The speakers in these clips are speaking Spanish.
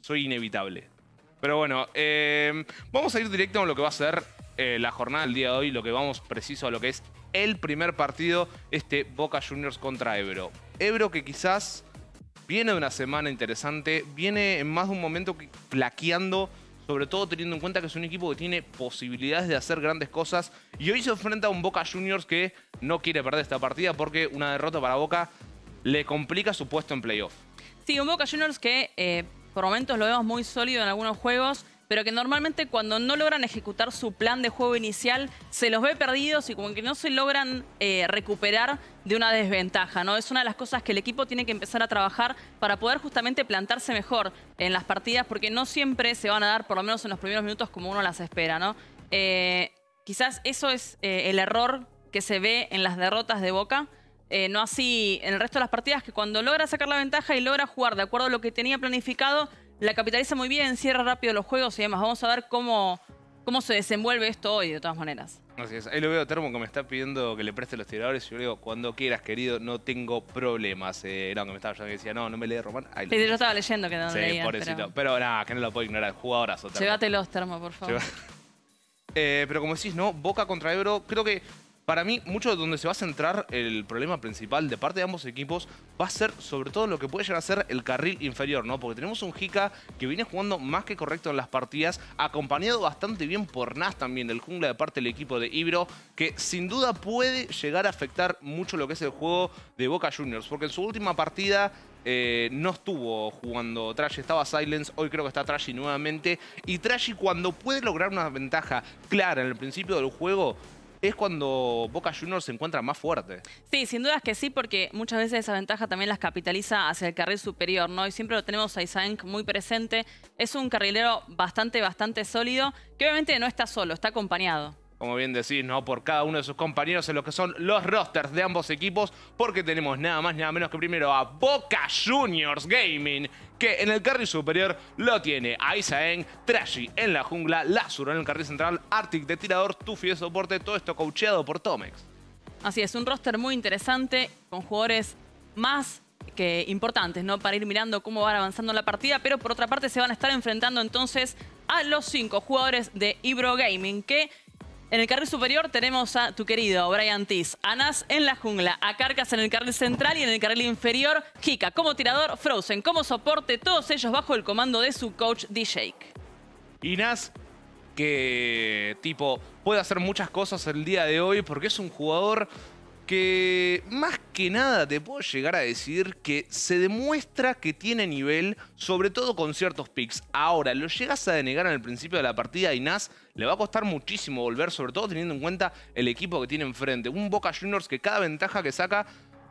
soy inevitable. Pero bueno, eh, vamos a ir directo a lo que va a ser eh, la jornada del día de hoy, lo que vamos preciso a lo que es el primer partido, este Boca Juniors contra Ebro. Ebro que quizás viene de una semana interesante, viene en más de un momento flaqueando, sobre todo teniendo en cuenta que es un equipo que tiene posibilidades de hacer grandes cosas. Y hoy se enfrenta a un Boca Juniors que no quiere perder esta partida porque una derrota para Boca le complica su puesto en playoff. Sí, un Boca Juniors que eh, por momentos lo vemos muy sólido en algunos juegos, pero que normalmente cuando no logran ejecutar su plan de juego inicial, se los ve perdidos y como que no se logran eh, recuperar de una desventaja, ¿no? Es una de las cosas que el equipo tiene que empezar a trabajar para poder justamente plantarse mejor en las partidas, porque no siempre se van a dar, por lo menos en los primeros minutos, como uno las espera, ¿no? Eh, quizás eso es eh, el error que se ve en las derrotas de Boca. Eh, no así en el resto de las partidas, que cuando logra sacar la ventaja y logra jugar de acuerdo a lo que tenía planificado, la capitaliza muy bien, cierra rápido los juegos y demás. Vamos a ver cómo, cómo se desenvuelve esto hoy, de todas maneras. Así es. Ahí lo veo Termo que me está pidiendo que le preste los tiradores. Y yo le digo, cuando quieras, querido, no tengo problemas. Eh, no, que me estaba yo y decía, no, no me lee Román. Ahí yo estaba leyendo que no Sí, leía, pobrecito. Pero, nada, que no lo puedo ignorar. Jugadoras, Termo. Llévatelos, Termo, por favor. Eh, pero como decís, ¿no? Boca contra Ebro, creo que para mí, mucho de donde se va a centrar el problema principal de parte de ambos equipos va a ser sobre todo lo que puede llegar a ser el carril inferior, ¿no? Porque tenemos un Hika que viene jugando más que correcto en las partidas, acompañado bastante bien por Nas también, del jungla de parte del equipo de Ibro, que sin duda puede llegar a afectar mucho lo que es el juego de Boca Juniors, porque en su última partida eh, no estuvo jugando Trashy, estaba Silence, hoy creo que está Trashy nuevamente. Y Trashy cuando puede lograr una ventaja clara en el principio del juego, es cuando Boca Juniors se encuentra más fuerte. Sí, sin dudas que sí, porque muchas veces esa ventaja también las capitaliza hacia el carril superior, ¿no? Y siempre lo tenemos a Isaac muy presente. Es un carrilero bastante, bastante sólido, que obviamente no está solo, está acompañado como bien decís, ¿no? Por cada uno de sus compañeros en lo que son los rosters de ambos equipos, porque tenemos nada más, nada menos que primero a Boca Juniors Gaming, que en el carril superior lo tiene Isaeng, Trashy en la jungla, Lazuro en el carril central, Arctic de tirador, Tufi de soporte, todo esto coacheado por Tomex. Así es, un roster muy interesante, con jugadores más que importantes, ¿no? Para ir mirando cómo van avanzando la partida, pero por otra parte se van a estar enfrentando entonces a los cinco jugadores de Ibro Gaming, que en el carril superior tenemos a tu querido Brian Tis, Anas en la jungla, a Carcas en el carril central y en el carril inferior, Kika como tirador, Frozen como soporte, todos ellos bajo el comando de su coach D-Shake. Nas, que tipo, puede hacer muchas cosas el día de hoy porque es un jugador que más que nada te puedo llegar a decir que se demuestra que tiene nivel, sobre todo con ciertos picks. Ahora, lo llegas a denegar en el principio de la partida y Nas le va a costar muchísimo volver, sobre todo teniendo en cuenta el equipo que tiene enfrente. Un Boca Juniors que cada ventaja que saca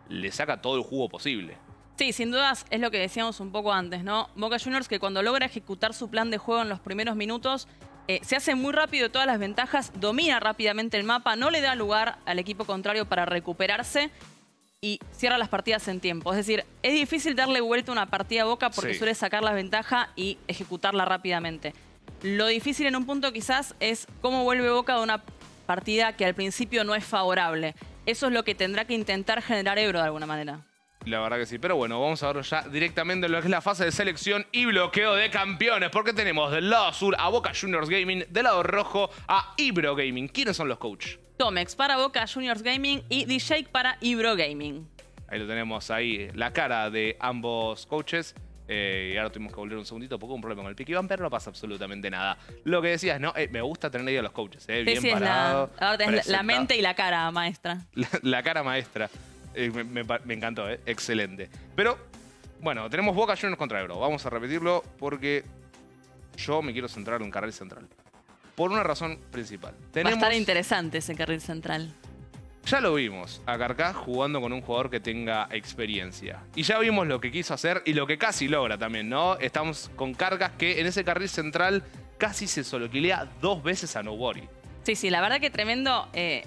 le saca todo el jugo posible. Sí, sin dudas es lo que decíamos un poco antes, ¿no? Boca Juniors que cuando logra ejecutar su plan de juego en los primeros minutos eh, se hace muy rápido todas las ventajas, domina rápidamente el mapa, no le da lugar al equipo contrario para recuperarse y cierra las partidas en tiempo. Es decir, es difícil darle vuelta a una partida a boca porque suele sacar la ventaja y ejecutarla rápidamente. Lo difícil en un punto quizás es cómo vuelve boca a una partida que al principio no es favorable. Eso es lo que tendrá que intentar generar Ebro de alguna manera. La verdad que sí. Pero bueno, vamos a ver ya directamente lo que es la fase de selección y bloqueo de campeones. Porque tenemos del lado azul a Boca Juniors Gaming, del lado rojo a Ibro Gaming. ¿Quiénes son los coaches? Tomex para Boca Juniors Gaming y Shake para Ibro Gaming. Ahí lo tenemos ahí, la cara de ambos coaches. Eh, y ahora tuvimos que volver un segundito poco un problema con el pick pero no pasa absolutamente nada. Lo que decías, ¿no? Eh, me gusta tener ahí a los coaches, eh, bien parado, la, ahora la, mente y la cara maestra. la cara maestra. Eh, me, encantó, eh, excelente. Pero, bueno, tenemos Boca Juniors contra Ebro. Vamos a repetirlo porque yo me quiero centrar en un carril central. Por una razón principal. Va a estar interesante ese carril central. Ya lo vimos, a Carcás jugando con un jugador que tenga experiencia. Y ya vimos lo que quiso hacer y lo que casi logra también, ¿no? Estamos con cargas que en ese carril central casi se soloquilea dos veces a Nobori. Sí, sí, la verdad que tremendo eh,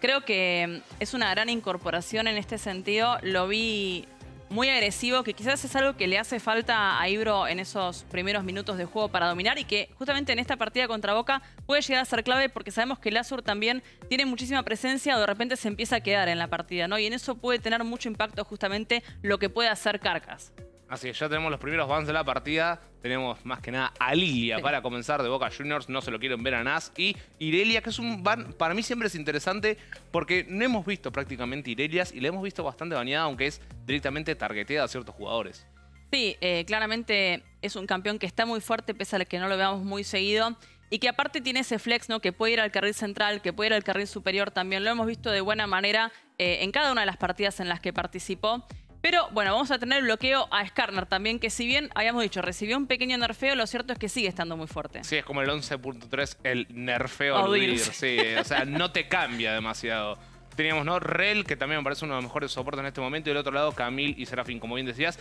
Creo que mm, es una gran incorporación en este sentido. Lo vi muy agresivo, que quizás es algo que le hace falta a Ibro en esos primeros minutos de juego para dominar y que justamente en esta partida contra Boca puede llegar a ser clave porque sabemos que Lazur también tiene muchísima presencia o de repente se empieza a quedar en la partida, ¿no? Y en eso puede tener mucho impacto justamente lo que puede hacer Carcas. Así que ya tenemos los primeros bans de la partida. Tenemos más que nada a Lilia para comenzar de Boca Juniors. No se lo quieren ver a Nas. Y Irelia, que es un ban, para mí siempre es interesante porque no hemos visto prácticamente Irelias y la hemos visto bastante bañada, aunque es directamente targeteada a ciertos jugadores. Sí, eh, claramente es un campeón que está muy fuerte, pese a que no lo veamos muy seguido. Y que aparte tiene ese flex, ¿no? Que puede ir al carril central, que puede ir al carril superior también. Lo hemos visto de buena manera eh, en cada una de las partidas en las que participó. Pero bueno, vamos a tener el bloqueo a Skarner también, que si bien habíamos dicho, recibió un pequeño nerfeo, lo cierto es que sigue estando muy fuerte. Sí, es como el 11.3, el nerfeo al sí. O sea, no te cambia demasiado. Teníamos, ¿no? Rel, que también me parece uno de los mejores soportes en este momento, y del otro lado Camil y Serafín, como bien decías.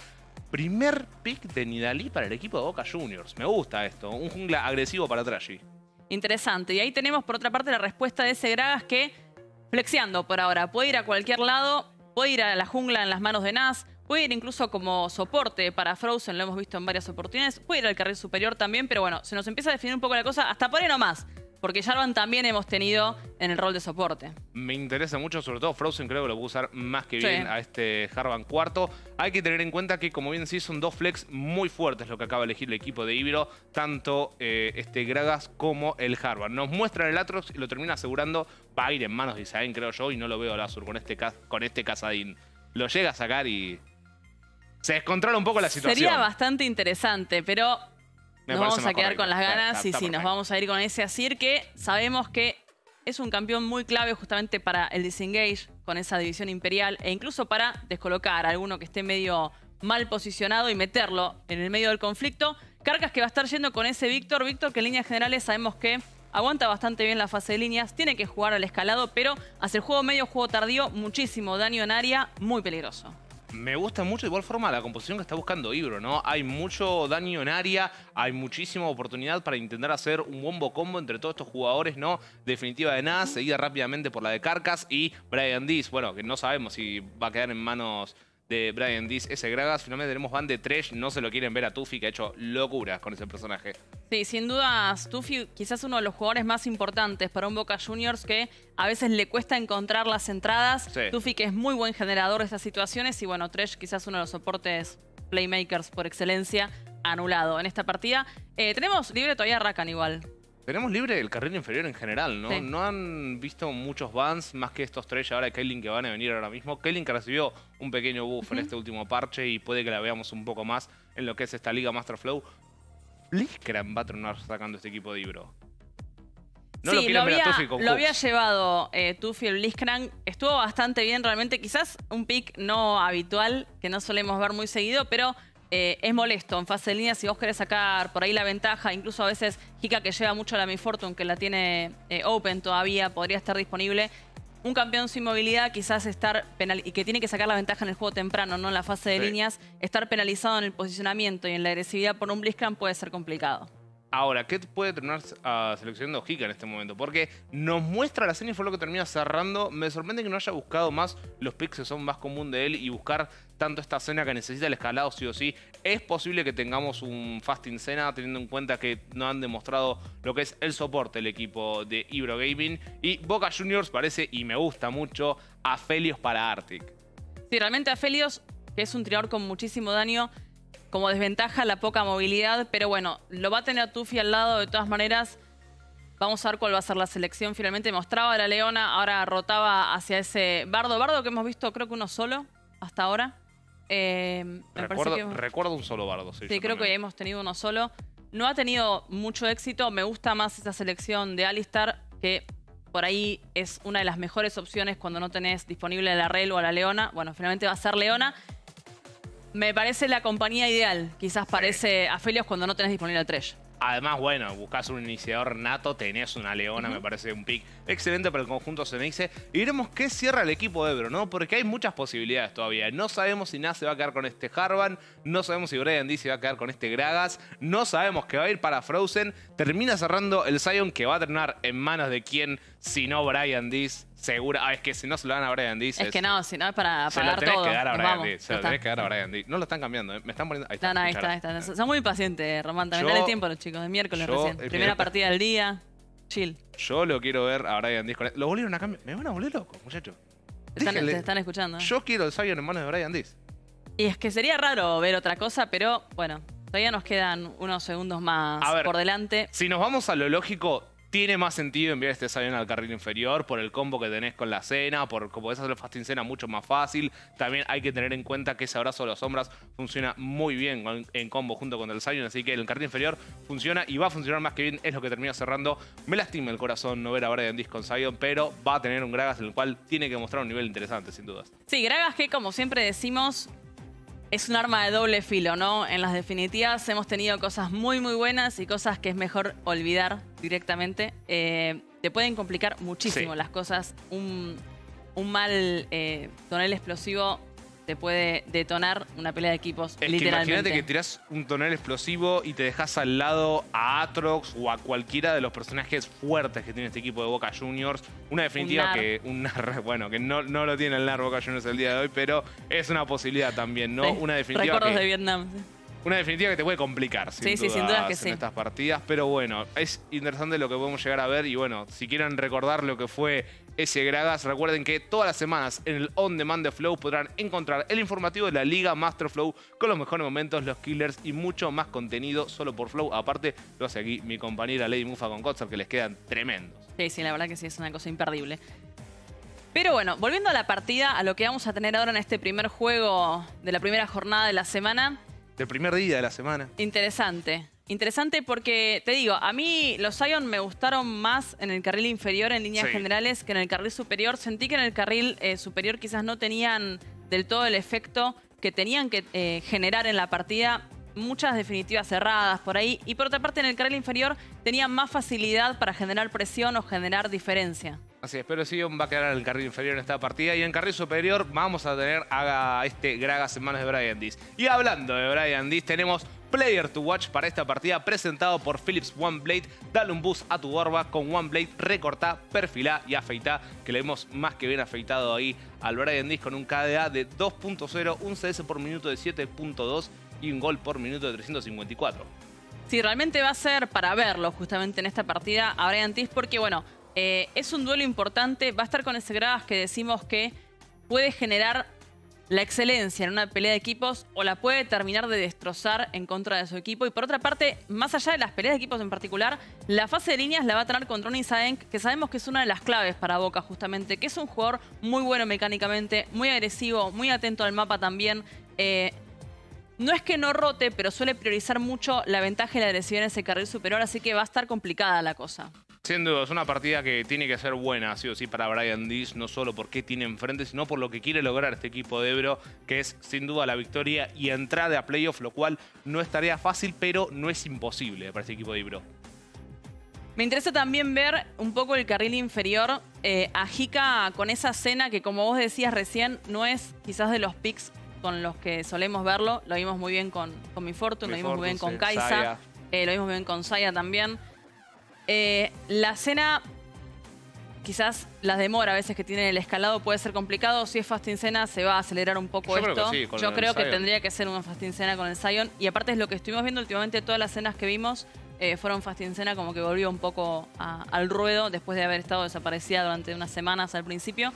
Primer pick de Nidalí para el equipo de Boca Juniors. Me gusta esto. Un jungla agresivo para Trashy. Interesante. Y ahí tenemos, por otra parte, la respuesta de ese Gragas que, flexiando por ahora, puede ir a cualquier lado, Puede ir a la jungla en las manos de Nas. Puede ir incluso como soporte para Frozen, lo hemos visto en varias oportunidades. Puede ir al carril superior también, pero bueno, se nos empieza a definir un poco la cosa. Hasta por ahí nomás. Porque Jarvan también hemos tenido en el rol de soporte. Me interesa mucho, sobre todo Frozen creo que lo puedo usar más que bien a este Jarvan cuarto. Hay que tener en cuenta que, como bien sí, son dos flex muy fuertes lo que acaba de elegir el equipo de Ibiro, tanto eh, este Gragas como el Jarvan. Nos muestran el Atrox y lo termina asegurando. Va a ir en manos de Isaen, creo yo, y no lo veo al Azur con este, con este Lo llega a sacar y se descontrola un poco la situación. Sería bastante interesante, pero nos vamos a quedar con las ganas y sí, nos vamos a ir con ese Asir que sabemos que es un campeón muy clave justamente para el disengage con esa división imperial e incluso para descolocar a alguno que esté medio mal posicionado y meterlo en el medio del conflicto. Cargas que va a estar yendo con ese Víctor. Víctor que en líneas generales sabemos que aguanta bastante bien la fase de líneas, tiene que jugar al escalado, pero hace el juego medio, juego tardío, muchísimo daño en área, muy peligroso me gusta mucho de igual forma la composición que está buscando Ibro, ¿no? Hay mucho daño en área, hay muchísima oportunidad para intentar hacer un bombo combo entre todos estos jugadores, ¿no? Definitiva de nada, seguida rápidamente por la de Carcas y Brian Dees, bueno, que no sabemos si va a quedar en manos de Brian Dice ese Gragas. Finalmente tenemos Van de Tresh, no se lo quieren ver a Tuffy, que ha hecho locuras con ese personaje. Sí, sin dudas, Tuffy quizás uno de los jugadores más importantes para un Boca Juniors que a veces le cuesta encontrar las entradas. Tuffy que es muy buen generador de estas situaciones y bueno, Tresh quizás uno de los soportes playmakers por excelencia anulado en esta partida. Eh, tenemos libre todavía a Rakan igual. Tenemos libre el carril inferior en general, ¿no? No han visto muchos bans más que estos tres ahora de Kaylin que van a venir ahora mismo. Kaylin que recibió un pequeño buff en este último parche y puede que la veamos un poco más en lo que es esta liga Master Flow. Blitzcrank va a tronar sacando este equipo de Ibro. sí, lo, había, lo había, llevado eh, Tuffy el Blitzcrank. Estuvo bastante bien realmente. Quizás un pick no habitual, que no solemos ver muy seguido, pero eh, es molesto en fase de líneas si vos querés sacar por ahí la ventaja, incluso a veces Jica que lleva mucho a la Mi Fortune, que la tiene eh, open todavía, podría estar disponible. Un campeón sin movilidad quizás estar penal y que tiene que sacar la ventaja en el juego temprano, no en la fase de líneas, estar penalizado en el posicionamiento y en la agresividad por un Blitzcrank puede ser complicado. Ahora, ¿qué puede terminar ah, seleccionando Hika en este momento? Porque nos muestra la y fue lo que termina cerrando. Me sorprende que no haya buscado más los picks que son más comunes de él y buscar tanto esta cena que necesita el escalado sí o sí. Es posible que tengamos un fasting cena teniendo en cuenta que no han demostrado lo que es el soporte el equipo de Ibro Gaming. Y Boca Juniors parece, y me gusta mucho, a Felios para Arctic. Sí, realmente a Felios, que es un tirador con muchísimo daño, como desventaja la poca movilidad, pero bueno, lo va a tener Tufi al lado de todas maneras. Vamos a ver cuál va a ser la selección. Finalmente mostraba a la Leona, ahora rotaba hacia ese Bardo. Bardo que hemos visto creo que uno solo hasta ahora. Eh, recuerdo, un solo Bardo. Sí, sí creo que hemos tenido uno solo. No ha tenido mucho éxito. Me gusta más esa selección de Alistar, que por ahí es una de las mejores opciones cuando no tenés disponible a la Rel o a la Leona. Bueno, finalmente va a ser Leona. Me parece la compañía ideal. Quizás parece a Felios cuando no tenés disponible el Tresh. Además, bueno, buscas un iniciador nato, tenés una leona, me parece un pick excelente para el conjunto dice. Y veremos qué cierra el equipo de Ebro, ¿no? Porque hay muchas posibilidades todavía. No sabemos si Nas se va a quedar con este Harvan, no sabemos si Brian D se va a quedar con este Gragas, no sabemos que va a ir para Frozen. Termina cerrando el Zion que va a terminar en manos de quién, si no Brian Diz segura. Ah, es que si no se lo dan a Brian Dice. Es, que no, si no es para se lo tenés que dar a Brian vamos, Se lo tenés que dar a Brian Dees. No lo están cambiando, ¿eh? me están poniendo. Ahí está, no, no, ahí está, ahí está. Son muy pacientes, Román. También dale tiempo a los chicos. Es miércoles recién. Eh, Primera partida del día. Chill. Yo lo quiero ver a Brian Dees. Lo volvieron a cambiar. Me van a volver loco, muchachos. Te, están, escuchando. Yo quiero el sabio en manos de Brian Dees. Y es que sería raro ver otra cosa, pero bueno, todavía nos quedan unos segundos más por delante. Si nos vamos a lo lógico, tiene más sentido enviar este Sion al carril inferior por el combo que tenés con la cena, por como podés hacer el fasting cena mucho más fácil. También hay que tener en cuenta que ese abrazo de las sombras funciona muy bien en combo junto con el Sion, así que el carril inferior funciona y va a funcionar más que bien, es lo que termina cerrando. Me lastima el corazón no ver a Brian Disc con Sion, pero va a tener un Gragas en el cual tiene que mostrar un nivel interesante, sin dudas. Sí, Gragas que como siempre decimos, es un arma de doble filo, ¿no? En las definitivas hemos tenido cosas muy, muy buenas y cosas que es mejor olvidar directamente. Eh, te pueden complicar muchísimo las cosas. Un, mal eh, tonel explosivo te puede detonar una pelea de equipos, literalmente. Imagínate que tiras un tonel explosivo y te dejas al lado a Atrox o a cualquiera de los personajes fuertes que tiene este equipo de Boca Juniors. Una definitiva que un bueno, que no, no lo tiene el NAR Boca Juniors el día de hoy, pero es una posibilidad también, ¿no? Una definitiva. de Vietnam. una definitiva que te puede complicar, sin sí, sí, duda en estas partidas. Pero bueno, es interesante lo que podemos llegar a ver. Y bueno, si quieren recordar lo que fue S. Gragas. Recuerden que todas las semanas en el On Demand de Flow podrán encontrar el informativo de la Liga Master Flow con los mejores momentos, los killers y mucho más contenido solo por Flow. Aparte, lo hace aquí mi compañera Lady Mufa con Kotzar, que les quedan tremendos. Sí, sí, la verdad que sí, es una cosa imperdible. Pero bueno, volviendo a la partida, a lo que vamos a tener ahora en este primer juego de la primera jornada de la semana. Del primer día de la semana. Interesante. Interesante porque, te digo, a mí los Zion me gustaron más en el carril inferior en líneas generales que en el carril superior. Sentí que en el carril eh, superior quizás no tenían del todo el efecto que tenían que eh, generar en la partida muchas definitivas cerradas por ahí. Y por otra parte, en el carril inferior tenía más facilidad para generar presión o generar diferencia. Así es, pero sí va a quedar en el carril inferior en esta partida. Y en el carril superior vamos a tener a este Gragas en manos de Brian Dees. Y hablando de Brian Dees, tenemos Player to Watch para esta partida presentado por Philips One Blade. Dale un boost a tu barba con One Blade. Recortá, perfilá y afeitá. Que le hemos más que bien afeitado ahí al Brian Dees con un KDA de 2.0, un CS por minuto de 7.2 un gol por minuto de 354. Si realmente va a ser para verlo justamente en esta partida a Brian Tis porque, bueno, eh, es un duelo importante, va a estar con ese gradas que decimos que puede generar la excelencia en una pelea de equipos o la puede terminar de destrozar en contra de su equipo. Y por otra parte, más allá de las peleas de equipos en particular, la fase de líneas la va a tener contra un Isaenk que sabemos que es una de las claves para Boca justamente, que es un jugador muy bueno mecánicamente, muy agresivo, muy atento al mapa también. Eh, no es que no rote, pero suele priorizar mucho la ventaja y la agresividad en ese carril superior, así que va a estar complicada la cosa. Sin duda, es una partida que tiene que ser buena, sí o sí, para Brian Dish, no solo porque tiene enfrente, sino por lo que quiere lograr este equipo de Ebro, que es sin duda la victoria y entrada a playoff, lo cual no es tarea fácil, pero no es imposible para este equipo de Ebro. Me interesa también ver un poco el carril inferior eh, a con esa cena que, como vos decías recién, no es quizás de los picks con los que solemos verlo. Lo vimos muy bien con, con Mi lo vimos muy bien con Kaisa, eh, lo vimos muy bien con Saya también. Eh, la cena, quizás las demora a veces que tiene el escalado puede ser complicado. Si es fasting cena, se va a acelerar un poco esto. Yo creo que tendría que ser una fasting cena con el Zion. Y aparte es lo que estuvimos viendo últimamente, todas las cenas que vimos. Eh, fueron fasting cena como que volvió un poco al ruedo después de haber estado desaparecida durante unas semanas al principio.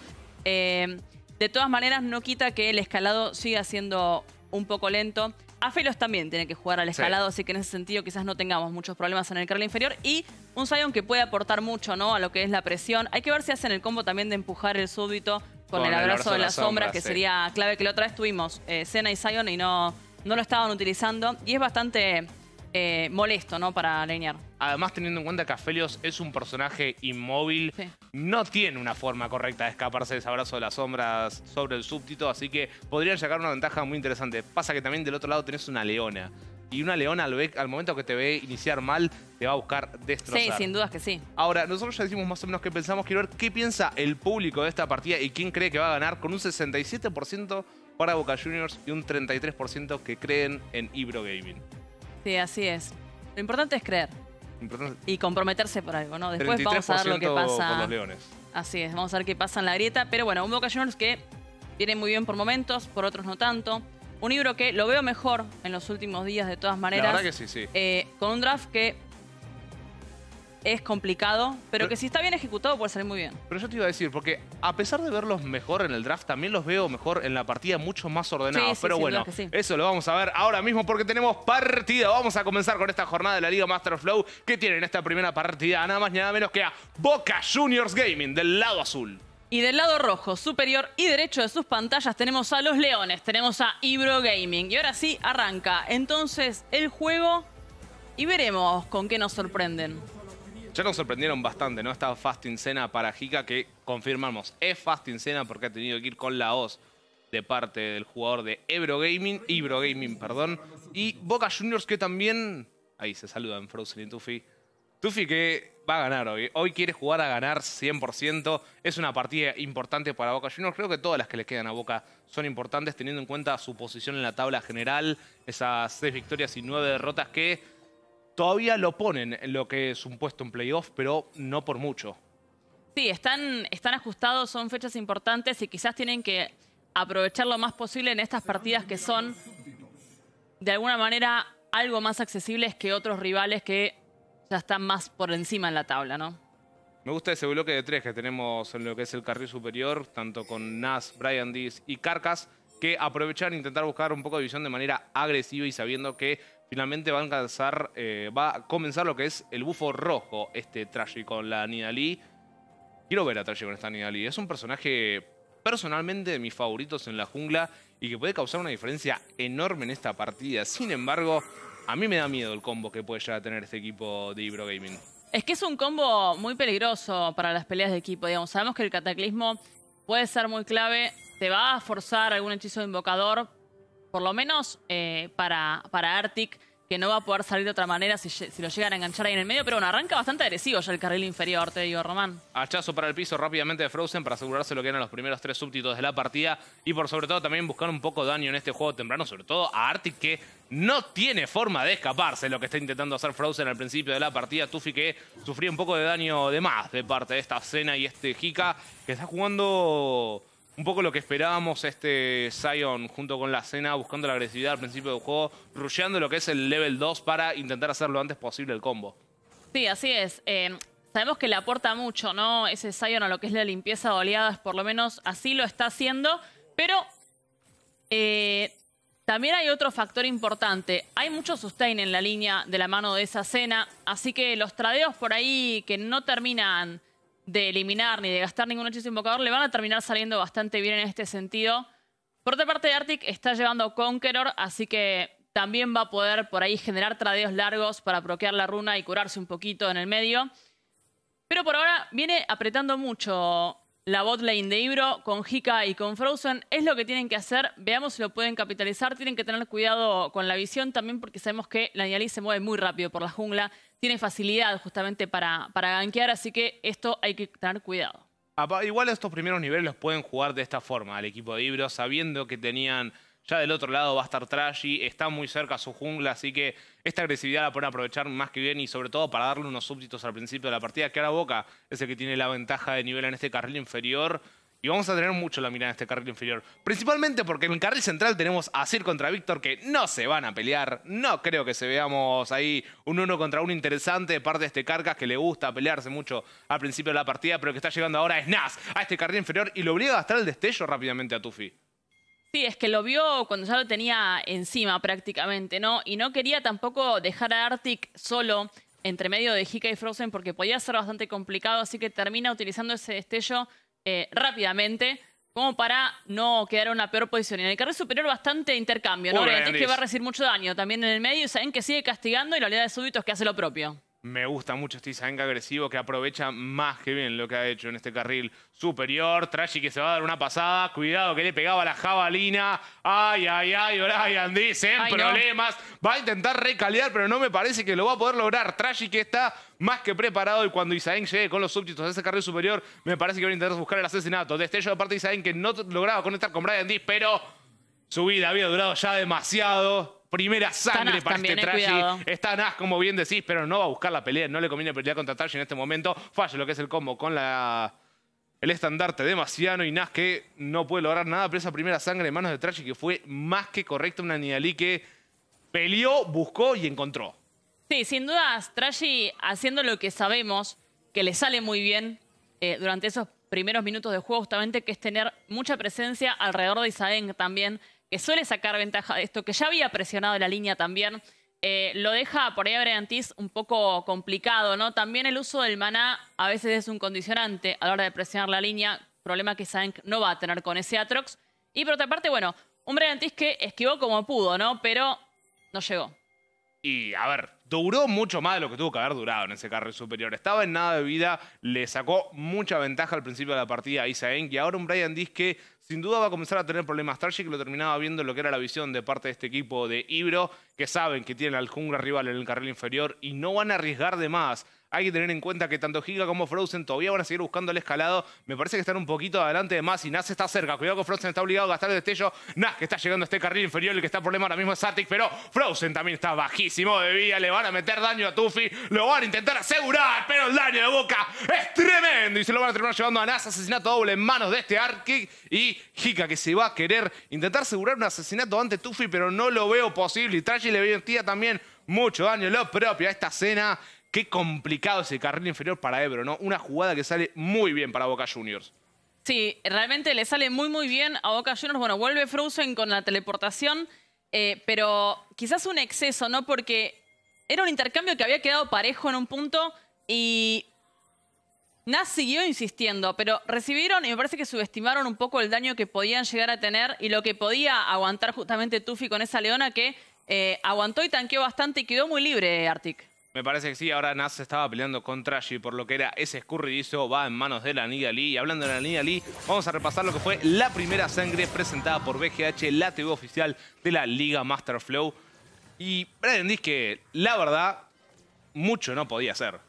De todas maneras, no quita que el escalado siga siendo un poco lento. Afelos también tiene que jugar al escalado, así que en ese sentido quizás no tengamos muchos problemas en el carril inferior. Y un Sion que puede aportar mucho ¿no? a lo que es la presión. Hay que ver si hacen el combo también de empujar el súbito con, el, abrazo de las la sombras, sombra, que sería clave que la otra vez tuvimos eh, Senna y Sion y no, no lo estaban utilizando. Y es bastante eh, molesto, ¿no? Para Leñar. Además, teniendo en cuenta que Afelios es un personaje inmóvil, no tiene una forma correcta de escaparse de ese abrazo de las sombras sobre el súbdito, así que podría llegar una ventaja muy interesante. Pasa que también del otro lado tenés una leona. Y una leona al, momento que te ve iniciar mal, te va a buscar destrozar. Sí, sin dudas que sí. Ahora, nosotros ya decimos más o menos qué pensamos. Quiero ver qué piensa el público de esta partida y quién cree que va a ganar con un 67% para Boca Juniors y un 33% que creen en Ibro Gaming. Sí, así es. Lo importante es creer. Importante. Y comprometerse por algo, ¿no? Después vamos a ver lo que pasa. Por los leones. Así es, vamos a ver qué pasa en la grieta. Pero bueno, un Boca Juniors que viene muy bien por momentos, por otros no tanto. Un libro que lo veo mejor en los últimos días, de todas maneras. La verdad que sí, sí. Eh, con un draft que es complicado, pero, que si está bien ejecutado puede salir muy bien. Pero yo te iba a decir, porque a pesar de verlos mejor en el draft, también los veo mejor en la partida, mucho más ordenados. pero bueno, eso lo vamos a ver ahora mismo porque tenemos partida. Vamos a comenzar con esta jornada de la Liga Master Flow que tienen esta primera partida nada más ni nada menos que a Boca Juniors Gaming del lado azul. Y del lado rojo, superior y derecho de sus pantallas tenemos a los Leones, tenemos a Ibro Gaming. Y ahora sí, arranca entonces el juego y veremos con qué nos sorprenden. Ya nos sorprendieron bastante, ¿no? Esta Fasting Cena para Hika, que confirmamos es Fasting Cena porque ha tenido que ir con la voz de parte del jugador de Ebro Gaming, Ibro Gaming, perdón, y Boca Juniors que también, ahí se saludan Frozen y Tufi. Tuffy que va a ganar hoy, hoy quiere jugar a ganar 100%, es una partida importante para Boca Juniors, creo que todas las que le quedan a Boca son importantes teniendo en cuenta su posición en la tabla general, esas 6 victorias y nueve derrotas que Todavía lo ponen en lo que es un puesto en playoff, pero no por mucho. Sí, están, ajustados, son fechas importantes y quizás tienen que aprovechar lo más posible en estas partidas que son de alguna manera algo más accesibles que otros rivales que ya están más por encima en la tabla, ¿no? Me gusta ese bloque de tres que tenemos en lo que es el carril superior, tanto con Nas, Brian Dees y Carcas, que aprovechar, intentar buscar un poco de visión de manera agresiva y sabiendo que Finalmente va a, eh, va a comenzar lo que es el bufo rojo, este Trashy con la Nidalee. Quiero ver a Trashy con esta Nidalee. Es un personaje personalmente de mis favoritos en la jungla y que puede causar una diferencia enorme en esta partida. Sin embargo, a mí me da miedo el combo que puede llegar a tener este equipo de Ibro Gaming. Es que es un combo muy peligroso para las peleas de equipo, digamos. Sabemos que el cataclismo puede ser muy clave, te va a forzar algún hechizo de invocador, por lo menos eh, para, para Arctic, que no va a poder salir de otra manera si, lo llegan a enganchar ahí en el medio. Pero bueno, arranca bastante agresivo ya el carril inferior, te digo, Román. Hachazo para el piso rápidamente de Frozen para asegurarse lo que eran los primeros tres súbditos de la partida. Y por sobre todo también buscar un poco de daño en este juego temprano, sobre todo a Arctic que no tiene forma de escaparse lo que está intentando hacer Frozen al principio de la partida. Tufi que sufría un poco de daño de más de parte de esta cena y este Hika que está jugando un poco lo que esperábamos este Zion junto con la cena, buscando la agresividad al principio del juego, rusheando lo que es el level 2 para intentar hacer lo antes posible el combo. Sí, así es. Eh, sabemos que le aporta mucho, ¿no? Ese Zion a lo que es la limpieza de oleadas, por lo menos así lo está haciendo, pero eh, también hay otro factor importante. Hay mucho sustain en la línea de la mano de esa cena, así que los tradeos por ahí que no terminan de eliminar ni de gastar ningún hechizo invocador, le van a terminar saliendo bastante bien en este sentido. Por otra parte, Arctic está llevando Conqueror, así que también va a poder por ahí generar tradeos largos para bloquear la runa y curarse un poquito en el medio. Pero por ahora viene apretando mucho la botlane de Ibro con Hika y con Frozen. Es lo que tienen que hacer. Veamos si lo pueden capitalizar. Tienen que tener cuidado con la visión también porque sabemos que la Niali se mueve muy rápido por la jungla. Tiene facilidad justamente para, para gankear, así que esto hay que tener cuidado. Igual estos primeros niveles los pueden jugar de esta forma al equipo de Ibro, sabiendo que tenían ya del otro lado va a estar Trashy, está muy cerca a su jungla, así que esta agresividad la pueden aprovechar más que bien y sobre todo para darle unos súbditos al principio de la partida, que ahora Boca es el que tiene la ventaja de nivel en este carril inferior. Y vamos a tener mucho la mirada en este carril inferior. Principalmente porque en el carril central tenemos a Sir contra Víctor que no se van a pelear. No creo que se veamos ahí un uno contra uno interesante de parte de este Carcas que le gusta pelearse mucho al principio de la partida, pero que está llegando ahora es Nas a este carril inferior y lo obliga a gastar el destello rápidamente a Tufi. Sí, es que lo vio cuando ya lo tenía encima prácticamente, ¿no? Y no quería tampoco dejar a Arctic solo entre medio de Hika y Frozen porque podía ser bastante complicado, así que termina utilizando ese destello eh, rápidamente como para no quedar en una peor posición. En el carril superior bastante intercambio, ¿no? es que va a recibir mucho daño también en el medio y saben que sigue castigando y la realidad de súbitos que hace lo propio. Me gusta mucho este Isaac agresivo que aprovecha más que bien lo que ha hecho en este carril superior. Trashi que se va a dar una pasada. Cuidado que le pegaba la jabalina. Ay, ay, ay, Brian Diss en problemas. Va a intentar recalear, pero no me parece que lo va a poder lograr. Trashi que está más que preparado y cuando Isaén llegue con los súbditos a ese carril superior, me parece que va a intentar buscar el asesinato. Destello de parte de que no lograba conectar con Brian Diss, pero su vida había durado ya demasiado primera sangre para este eh, trashi. Está Nas, como bien decís, pero no va a buscar la pelea. No le conviene pelear contra Trashi en este momento. Falla lo que es el combo con la el estandarte de Maciano y Nas que no puede lograr nada, pero esa primera sangre en manos de Trashi, que fue más que correcta, una Nidalee que peleó, buscó y encontró. Sí, sin dudas, Trashy haciendo lo que sabemos, que le sale muy bien eh, durante esos primeros minutos de juego, justamente, que es tener mucha presencia alrededor de Isaeng también, que suele sacar ventaja de esto, que ya había presionado la línea también, eh, lo deja por ahí a Bregantis un poco complicado, ¿no? También el uso del maná a veces es un condicionante a la hora de presionar la línea, problema que Sank no va a tener con ese Atrox. Y por otra parte, bueno, un Bregantis que esquivó como pudo, ¿no? Pero no llegó. Y a ver, duró mucho más de lo que tuvo que haber durado en ese carril superior. Estaba en nada de vida, le sacó mucha ventaja al principio de la partida a Sank y ahora un Brian que sin duda va a comenzar a tener problemas. que lo terminaba viendo lo que era la visión de parte de este equipo de Ibro, que saben que tienen al rival en el carril inferior y no van a arriesgar de más. Hay que tener en cuenta que tanto Giga como Frozen todavía van a seguir buscando el escalado. Me parece que están un poquito adelante de más y Nas está cerca. Cuidado que Frozen está obligado a gastar el destello. Nas que está llegando a este carril inferior, el que está en problema ahora mismo es Satic, pero Frozen también está bajísimo de vida. Le van a meter daño a Tuffy, lo van a intentar asegurar, pero el daño de Boca es tremendo y se lo van a terminar llevando a Nas. Asesinato doble en manos de este Arctic y Giga que se va a querer intentar asegurar un asesinato ante Tuffy, pero no lo veo posible. Y Trashy le tía también mucho daño, lo propio a esta escena. Qué complicado ese carril inferior para Ebro, ¿no? Una jugada que sale muy bien para Boca Juniors. Sí, realmente le sale muy muy bien a Boca Juniors. Bueno, vuelve Frozen con la teleportación, eh, pero quizás un exceso, ¿no? Porque era un intercambio que había quedado parejo en un punto y Nas siguió insistiendo, pero recibieron y me parece que subestimaron un poco el daño que podían llegar a tener y lo que podía aguantar justamente Tufi con esa leona que eh, aguantó y tanqueó bastante y quedó muy libre Artic. Me parece que sí, ahora Nas estaba peleando con Trashi por lo que era ese escurridizo, va en manos de la Liga Lee. Y hablando de la Liga Lee, vamos a repasar lo que fue la primera sangre presentada por BGH, la TV oficial de la Liga Masterflow. Y pretendís que la verdad, mucho no podía hacer.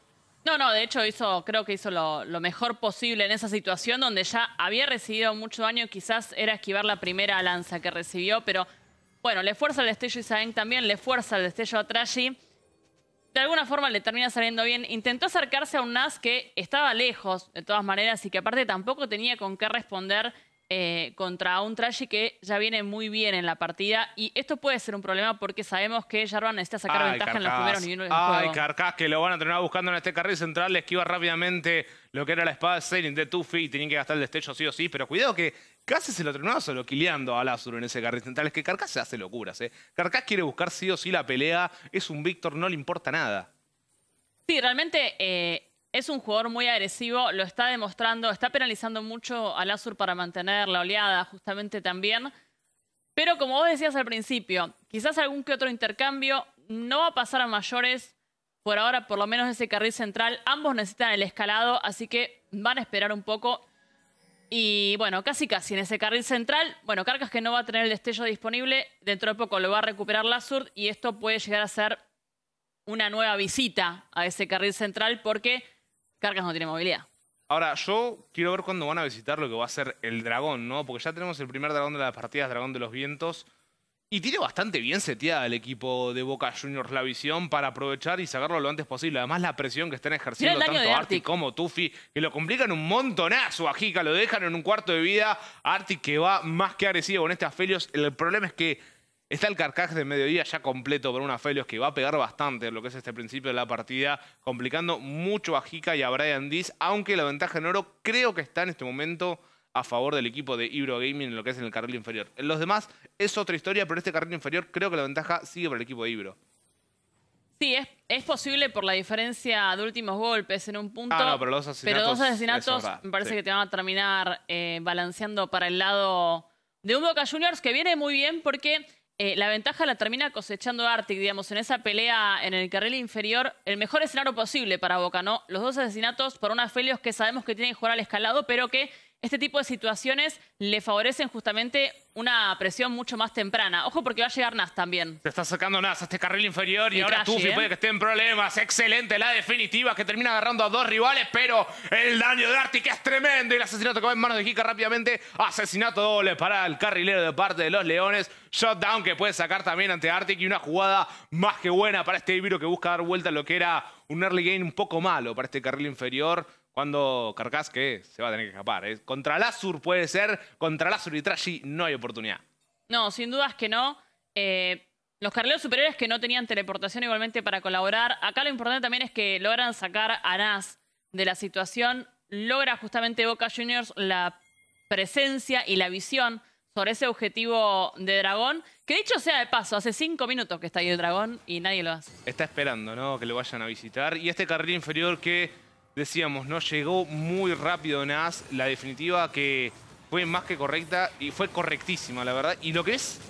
No, no, de hecho hizo, creo que hizo lo, mejor posible en esa situación donde ya había recibido mucho daño, quizás era esquivar la primera lanza que recibió, pero bueno, le fuerza el destello Isaén también, le fuerza el destello a Trashi de alguna forma le termina saliendo bien. Intentó acercarse a un Nas que estaba lejos, de todas maneras, y que aparte tampoco tenía con qué responder eh, contra un Trashy que ya viene muy bien en la partida. Y esto puede ser un problema porque sabemos que Jarvan necesita sacar ventaja en los primeros niveles del Ay, juego. que lo van a terminar buscando en este carril central. Le esquiva rápidamente lo que era la espada de Zenith de Tuffy. tienen que gastar el destello sí o sí. Pero cuidado que casi se lo terminaba solo quileando a azur en ese carril central. Es que Carcás se hace locuras. Carcás ¿eh? Carcas quiere buscar sí o sí la pelea. Es un Víctor, no le importa nada. Sí, realmente eh, es un jugador muy agresivo. Lo está demostrando. Está penalizando mucho a Lazur para mantener la oleada, justamente también. Pero como vos decías al principio, quizás algún que otro intercambio no va a pasar a mayores. Por ahora, por lo menos ese carril central, ambos necesitan el escalado, así que van a esperar un poco y bueno, casi casi en ese carril central, bueno, Carcas que no va a tener el destello disponible, dentro de poco lo va a recuperar Lazur y esto puede llegar a ser una nueva visita a ese carril central porque Carcas no tiene movilidad. Ahora, yo quiero ver cuándo van a visitar lo que va a ser el dragón, ¿no? Porque ya tenemos el primer dragón de las partidas, dragón de los vientos. Y tiene bastante bien seteada el equipo de Boca Juniors la visión para aprovechar y sacarlo lo antes posible. Además, la presión que están ejerciendo tanto Arti como Tufi, que lo complican un montonazo a Jica, lo dejan en un cuarto de vida. Arti que va más que agresivo con este Afelios. El problema es que está el carcaje de mediodía ya completo por un Afelios que va a pegar bastante en lo que es este principio de la partida, complicando mucho a Jica y a Brian Dees, aunque la ventaja en oro creo que está en este momento a favor del equipo de Ibro Gaming en lo que es en el carril inferior. En los demás es otra historia, pero este carril inferior creo que la ventaja sigue para el equipo de Ibro. Sí, es, es posible por la diferencia de últimos golpes en un punto. Ah, pero, los asesinatos, dos asesinatos me parece que te van a terminar eh, balanceando para el lado de un Boca Juniors que viene muy bien porque eh, la ventaja la termina cosechando Arctic, digamos, en esa pelea en el carril inferior, el mejor escenario posible para Boca, ¿no? Los dos asesinatos por una Felios que sabemos que tiene que jugar al escalado, pero que este tipo de situaciones le favorecen justamente una presión mucho más temprana. Ojo porque va a llegar Nas también. Se está sacando Nas a este carril inferior y, ahora Tufi ¿eh? puede que esté en problemas. Excelente la definitiva que termina agarrando a dos rivales, pero el daño de Artic es tremendo y el asesinato que va en manos de Jica rápidamente. Asesinato doble para el carrilero de parte de los Leones. Shutdown que puede sacar también ante Arctic y una jugada más que buena para este Ibiro que busca dar vuelta a lo que era un early game un poco malo para este carril inferior. Cuando Carcasque se va a tener que escapar. ¿eh? Contra Lazur puede ser, contra Lazur y Trashi no hay oportunidad. No, sin dudas que no. Eh, los carriles superiores que no tenían teleportación igualmente para colaborar. Acá lo importante también es que logran sacar a Nas de la situación. Logra justamente Boca Juniors la presencia y la visión sobre ese objetivo de Dragón. Que dicho sea de paso, hace cinco minutos que está ahí el Dragón y nadie lo hace. Está esperando, ¿no? Que lo vayan a visitar. Y este carril inferior que decíamos, no llegó muy rápido Nas, la definitiva que fue más que correcta y fue correctísima, la verdad. Y lo que es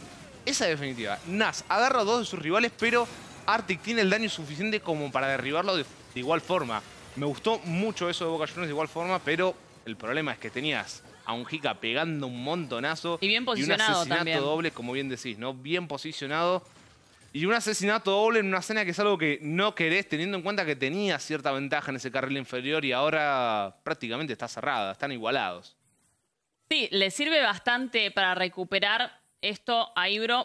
esa definitiva, Nas agarra a dos de sus rivales, pero Arctic tiene el daño suficiente como para derribarlo de, igual forma. Me gustó mucho eso de Boca de igual forma, pero el problema es que tenías a un Jica pegando un montonazo. Y bien posicionado y asesinato doble, como bien decís, ¿no? Bien posicionado. Y un asesinato doble en una escena que es algo que no querés, teniendo en cuenta que tenía cierta ventaja en ese carril inferior y ahora prácticamente está cerrada, están igualados. Sí, le sirve bastante para recuperar esto a Ibro.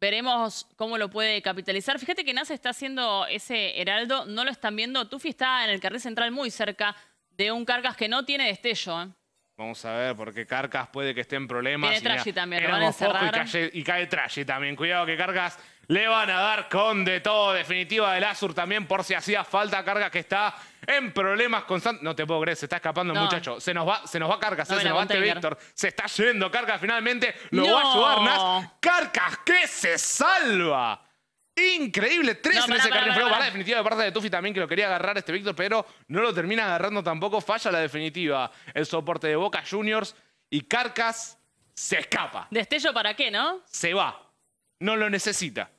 Veremos cómo lo puede capitalizar. Fíjate que Nasa está haciendo ese heraldo, no lo están viendo. Tufi está en el carril central muy cerca de un cargas que no tiene destello. ¿eh? Vamos a ver, porque Carcas puede que esté en problemas. cae Trashy también, Y cae, Trashi también. Cuidado que Carcas le van a dar con de todo. Definitiva del Azur también, por si hacía falta Carcas que está en problemas constantes. No te puedo creer, se está escapando el muchacho. Se nos va, se nos va Carcas se nos va Víctor. Se está yendo Carcas finalmente. Lo va a ayudar Carcas que se salva. Increíble, tres en ese carril definitiva de parte de Tufi también que lo quería agarrar este Víctor, pero no lo termina agarrando tampoco. Falla la definitiva. El soporte de Boca Juniors y Carcas se escapa. ¿Destello para qué, no? Se va. No lo necesita.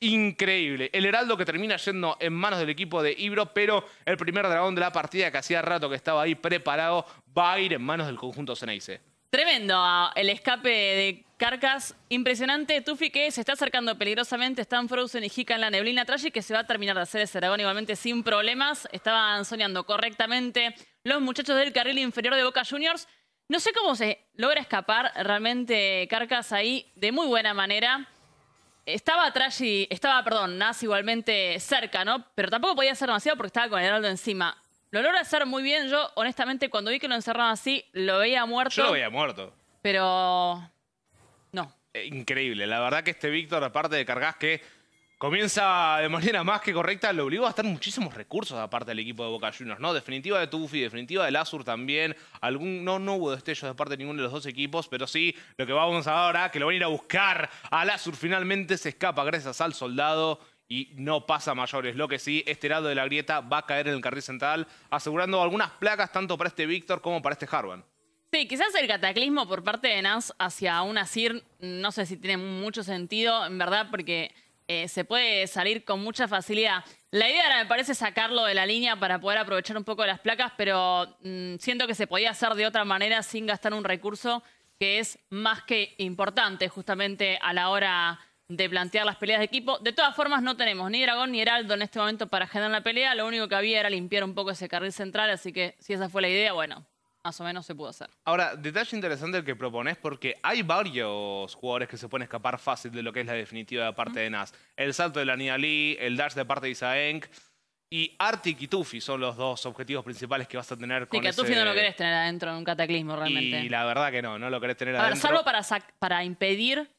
Increíble. El Heraldo que termina yendo en manos del equipo de Ibro, pero el primer dragón de la partida que hacía rato que estaba ahí preparado va a ir en manos del conjunto Ceneice. Tremendo ah, el escape de Carcas, impresionante, Tufi, que se está acercando peligrosamente. Están Frozen y Hika en la neblina trashi, que se va a terminar de hacer ese dragón igualmente sin problemas. Estaban soñando correctamente los muchachos del carril inferior de Boca Juniors. No sé cómo se logra escapar realmente Carcas ahí de muy buena manera. Estaba y estaba, perdón, Nas igualmente cerca, ¿no? Pero tampoco podía ser demasiado porque estaba con el Heraldo encima. Lo logra hacer muy bien. Yo, honestamente, cuando vi que lo encerraban así, lo veía muerto. Yo lo veía muerto. Pero no. Eh, increíble. La verdad que este Víctor, aparte de Cargas que comienza de manera más que correcta, lo obligó a gastar muchísimos recursos aparte del equipo de Boca Juniors, ¿no? Definitiva de Tufi, definitiva de Azur también. Algún, no, hubo destellos de parte de ninguno de los dos equipos, pero sí, lo que vamos a ahora, que lo van a ir a buscar a Azur finalmente se escapa gracias al soldado y no pasa mayores. Lo que sí, este lado de la grieta va a caer en el carril central, asegurando algunas placas tanto para este Víctor como para este Harwan. Sí, quizás el cataclismo por parte de Nas hacia una Sir no sé si tiene mucho sentido, en verdad, porque eh, se puede salir con mucha facilidad. La idea ahora me parece, sacarlo de la línea para poder aprovechar un poco las placas, pero mm, siento que se podía hacer de otra manera sin gastar un recurso que es más que importante justamente a la hora de plantear las peleas de equipo. De todas formas, no tenemos ni Dragón ni Heraldo en este momento para generar la pelea. Lo único que había era limpiar un poco ese carril central, así que si esa fue la idea, bueno, más o menos se pudo hacer. Ahora, detalle interesante el que propones, porque hay varios jugadores que se pueden escapar fácil de lo que es la definitiva de parte de Nas. El salto de la Nia Lee, el dash de parte de Isaenk. Y Arctic y Tuffy son los dos objetivos principales que vas a tener sí, que a Tuffy no lo querés tener adentro en un cataclismo realmente. Y la verdad que no, no lo querés tener a adentro. Ver, salvo para, impedir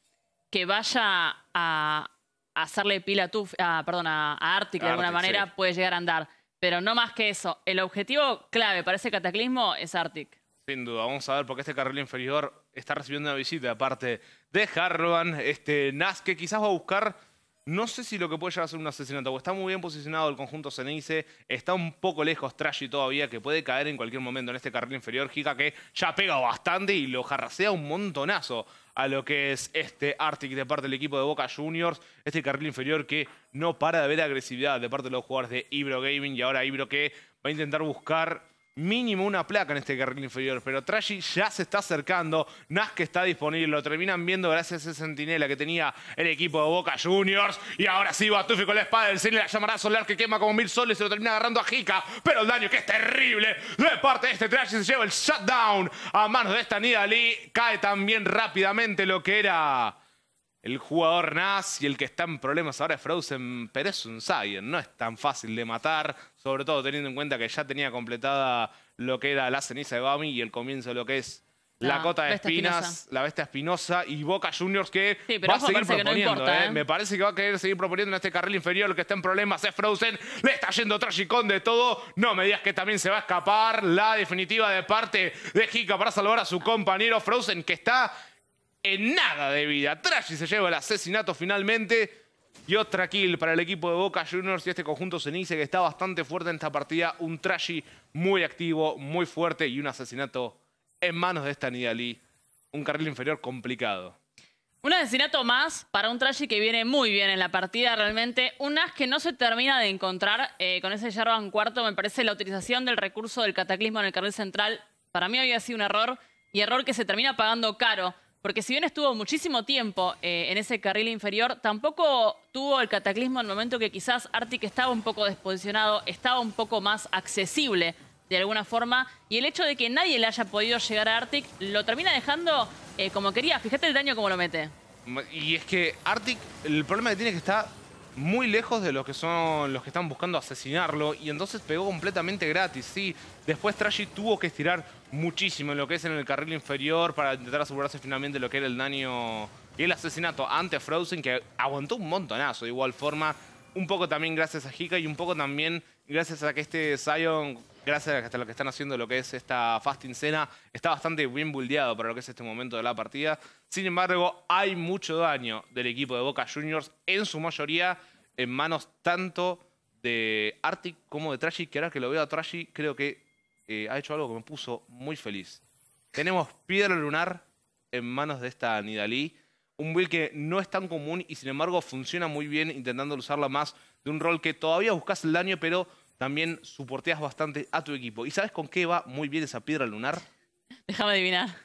que vaya a hacerle pila a Tuffy, a, Arctic, de alguna manera, puede llegar a andar. Pero no más que eso. El objetivo clave para ese cataclismo es Arctic. Sin duda, vamos a ver por qué este carril inferior está recibiendo una visita aparte de Harlan, este Nas que quizás va a buscar, no sé si lo que puede llegar a ser un asesinato, porque está muy bien posicionado el conjunto Ceneice, está un poco lejos Trashy todavía, que puede caer en cualquier momento en este carril inferior, Giga que ya pega bastante y lo jarrasea un montonazo a lo que es este Arctic de parte del equipo de Boca Juniors. Este carril inferior que no para de ver agresividad de parte de los jugadores de Ibro Gaming y ahora Ibro que va a intentar buscar mínimo una placa en este carril inferior, pero Trashy ya se está acercando, Nazca está disponible, lo terminan viendo gracias a ese centinela que tenía el equipo de Boca Juniors, y ahora sí tufi con la espada del cine, la llamará solar que quema como mil soles, se lo termina agarrando a Jica, pero el daño que es terrible de parte de este Trashy se lleva el shutdown a manos de esta Nidalee. cae también rápidamente lo que era el jugador Nas y el que está en problemas ahora es Frozen, pero es un Saiyan, no es tan fácil de matar, sobre todo teniendo en cuenta que ya tenía completada lo que era la ceniza de Bami y el comienzo de lo que es la, cota de espinas, la bestia espinosa y Boca Juniors que va a seguir proponiendo. ¿eh? ¿eh? Me parece que va a querer seguir proponiendo en este carril inferior. que está en problemas es Frozen. Le está yendo Tragicón de todo. No me digas que también se va a escapar la definitiva de parte de Jica para salvar a su compañero Frozen que está en nada de vida. Trashy se lleva el asesinato finalmente. Y otra kill para el equipo de Boca Juniors y este conjunto Cenice que está bastante fuerte en esta partida. Un trashy muy activo, muy fuerte y un asesinato en manos de esta Nidalí. Un carril inferior complicado. Un asesinato más para un trashy que viene muy bien en la partida realmente. Un as que no se termina de encontrar eh, con ese Jarvan cuarto. Me parece la utilización del recurso del cataclismo en el carril central. Para mí había sido un error y error que se termina pagando caro. Porque si bien estuvo muchísimo tiempo eh, en ese carril inferior, tampoco tuvo el cataclismo en el momento que quizás Arctic estaba un poco desposicionado, estaba un poco más accesible de alguna forma. Y el hecho de que nadie le haya podido llegar a Arctic lo termina dejando eh, como quería. Fíjate el daño como lo mete. Y es que Arctic, el problema que tiene es que está muy lejos de los que son los que están buscando asesinarlo y entonces pegó completamente gratis. Sí, después Trashy tuvo que estirar muchísimo en lo que es en el carril inferior para intentar asegurarse finalmente lo que era el daño y el asesinato ante Frozen, que aguantó un montonazo de igual forma. Un poco también gracias a Hika y un poco también gracias a que este Zion, gracias a lo que están haciendo lo que es esta Fasting Cena, está bastante bien buldeado para lo que es este momento de la partida. Sin embargo, hay mucho daño del equipo de Boca Juniors, en su mayoría en manos tanto de Arctic como de Trashy, que ahora que lo veo a Trashy, creo que eh, ha hecho algo que me puso muy feliz. Tenemos Piedra Lunar en manos de esta Nidalí. Un build que no es tan común y sin embargo funciona muy bien intentando usarla más de un rol que todavía buscas el daño, pero también soporteas bastante a tu equipo. ¿Y sabes con qué va muy bien esa piedra lunar? Déjame adivinar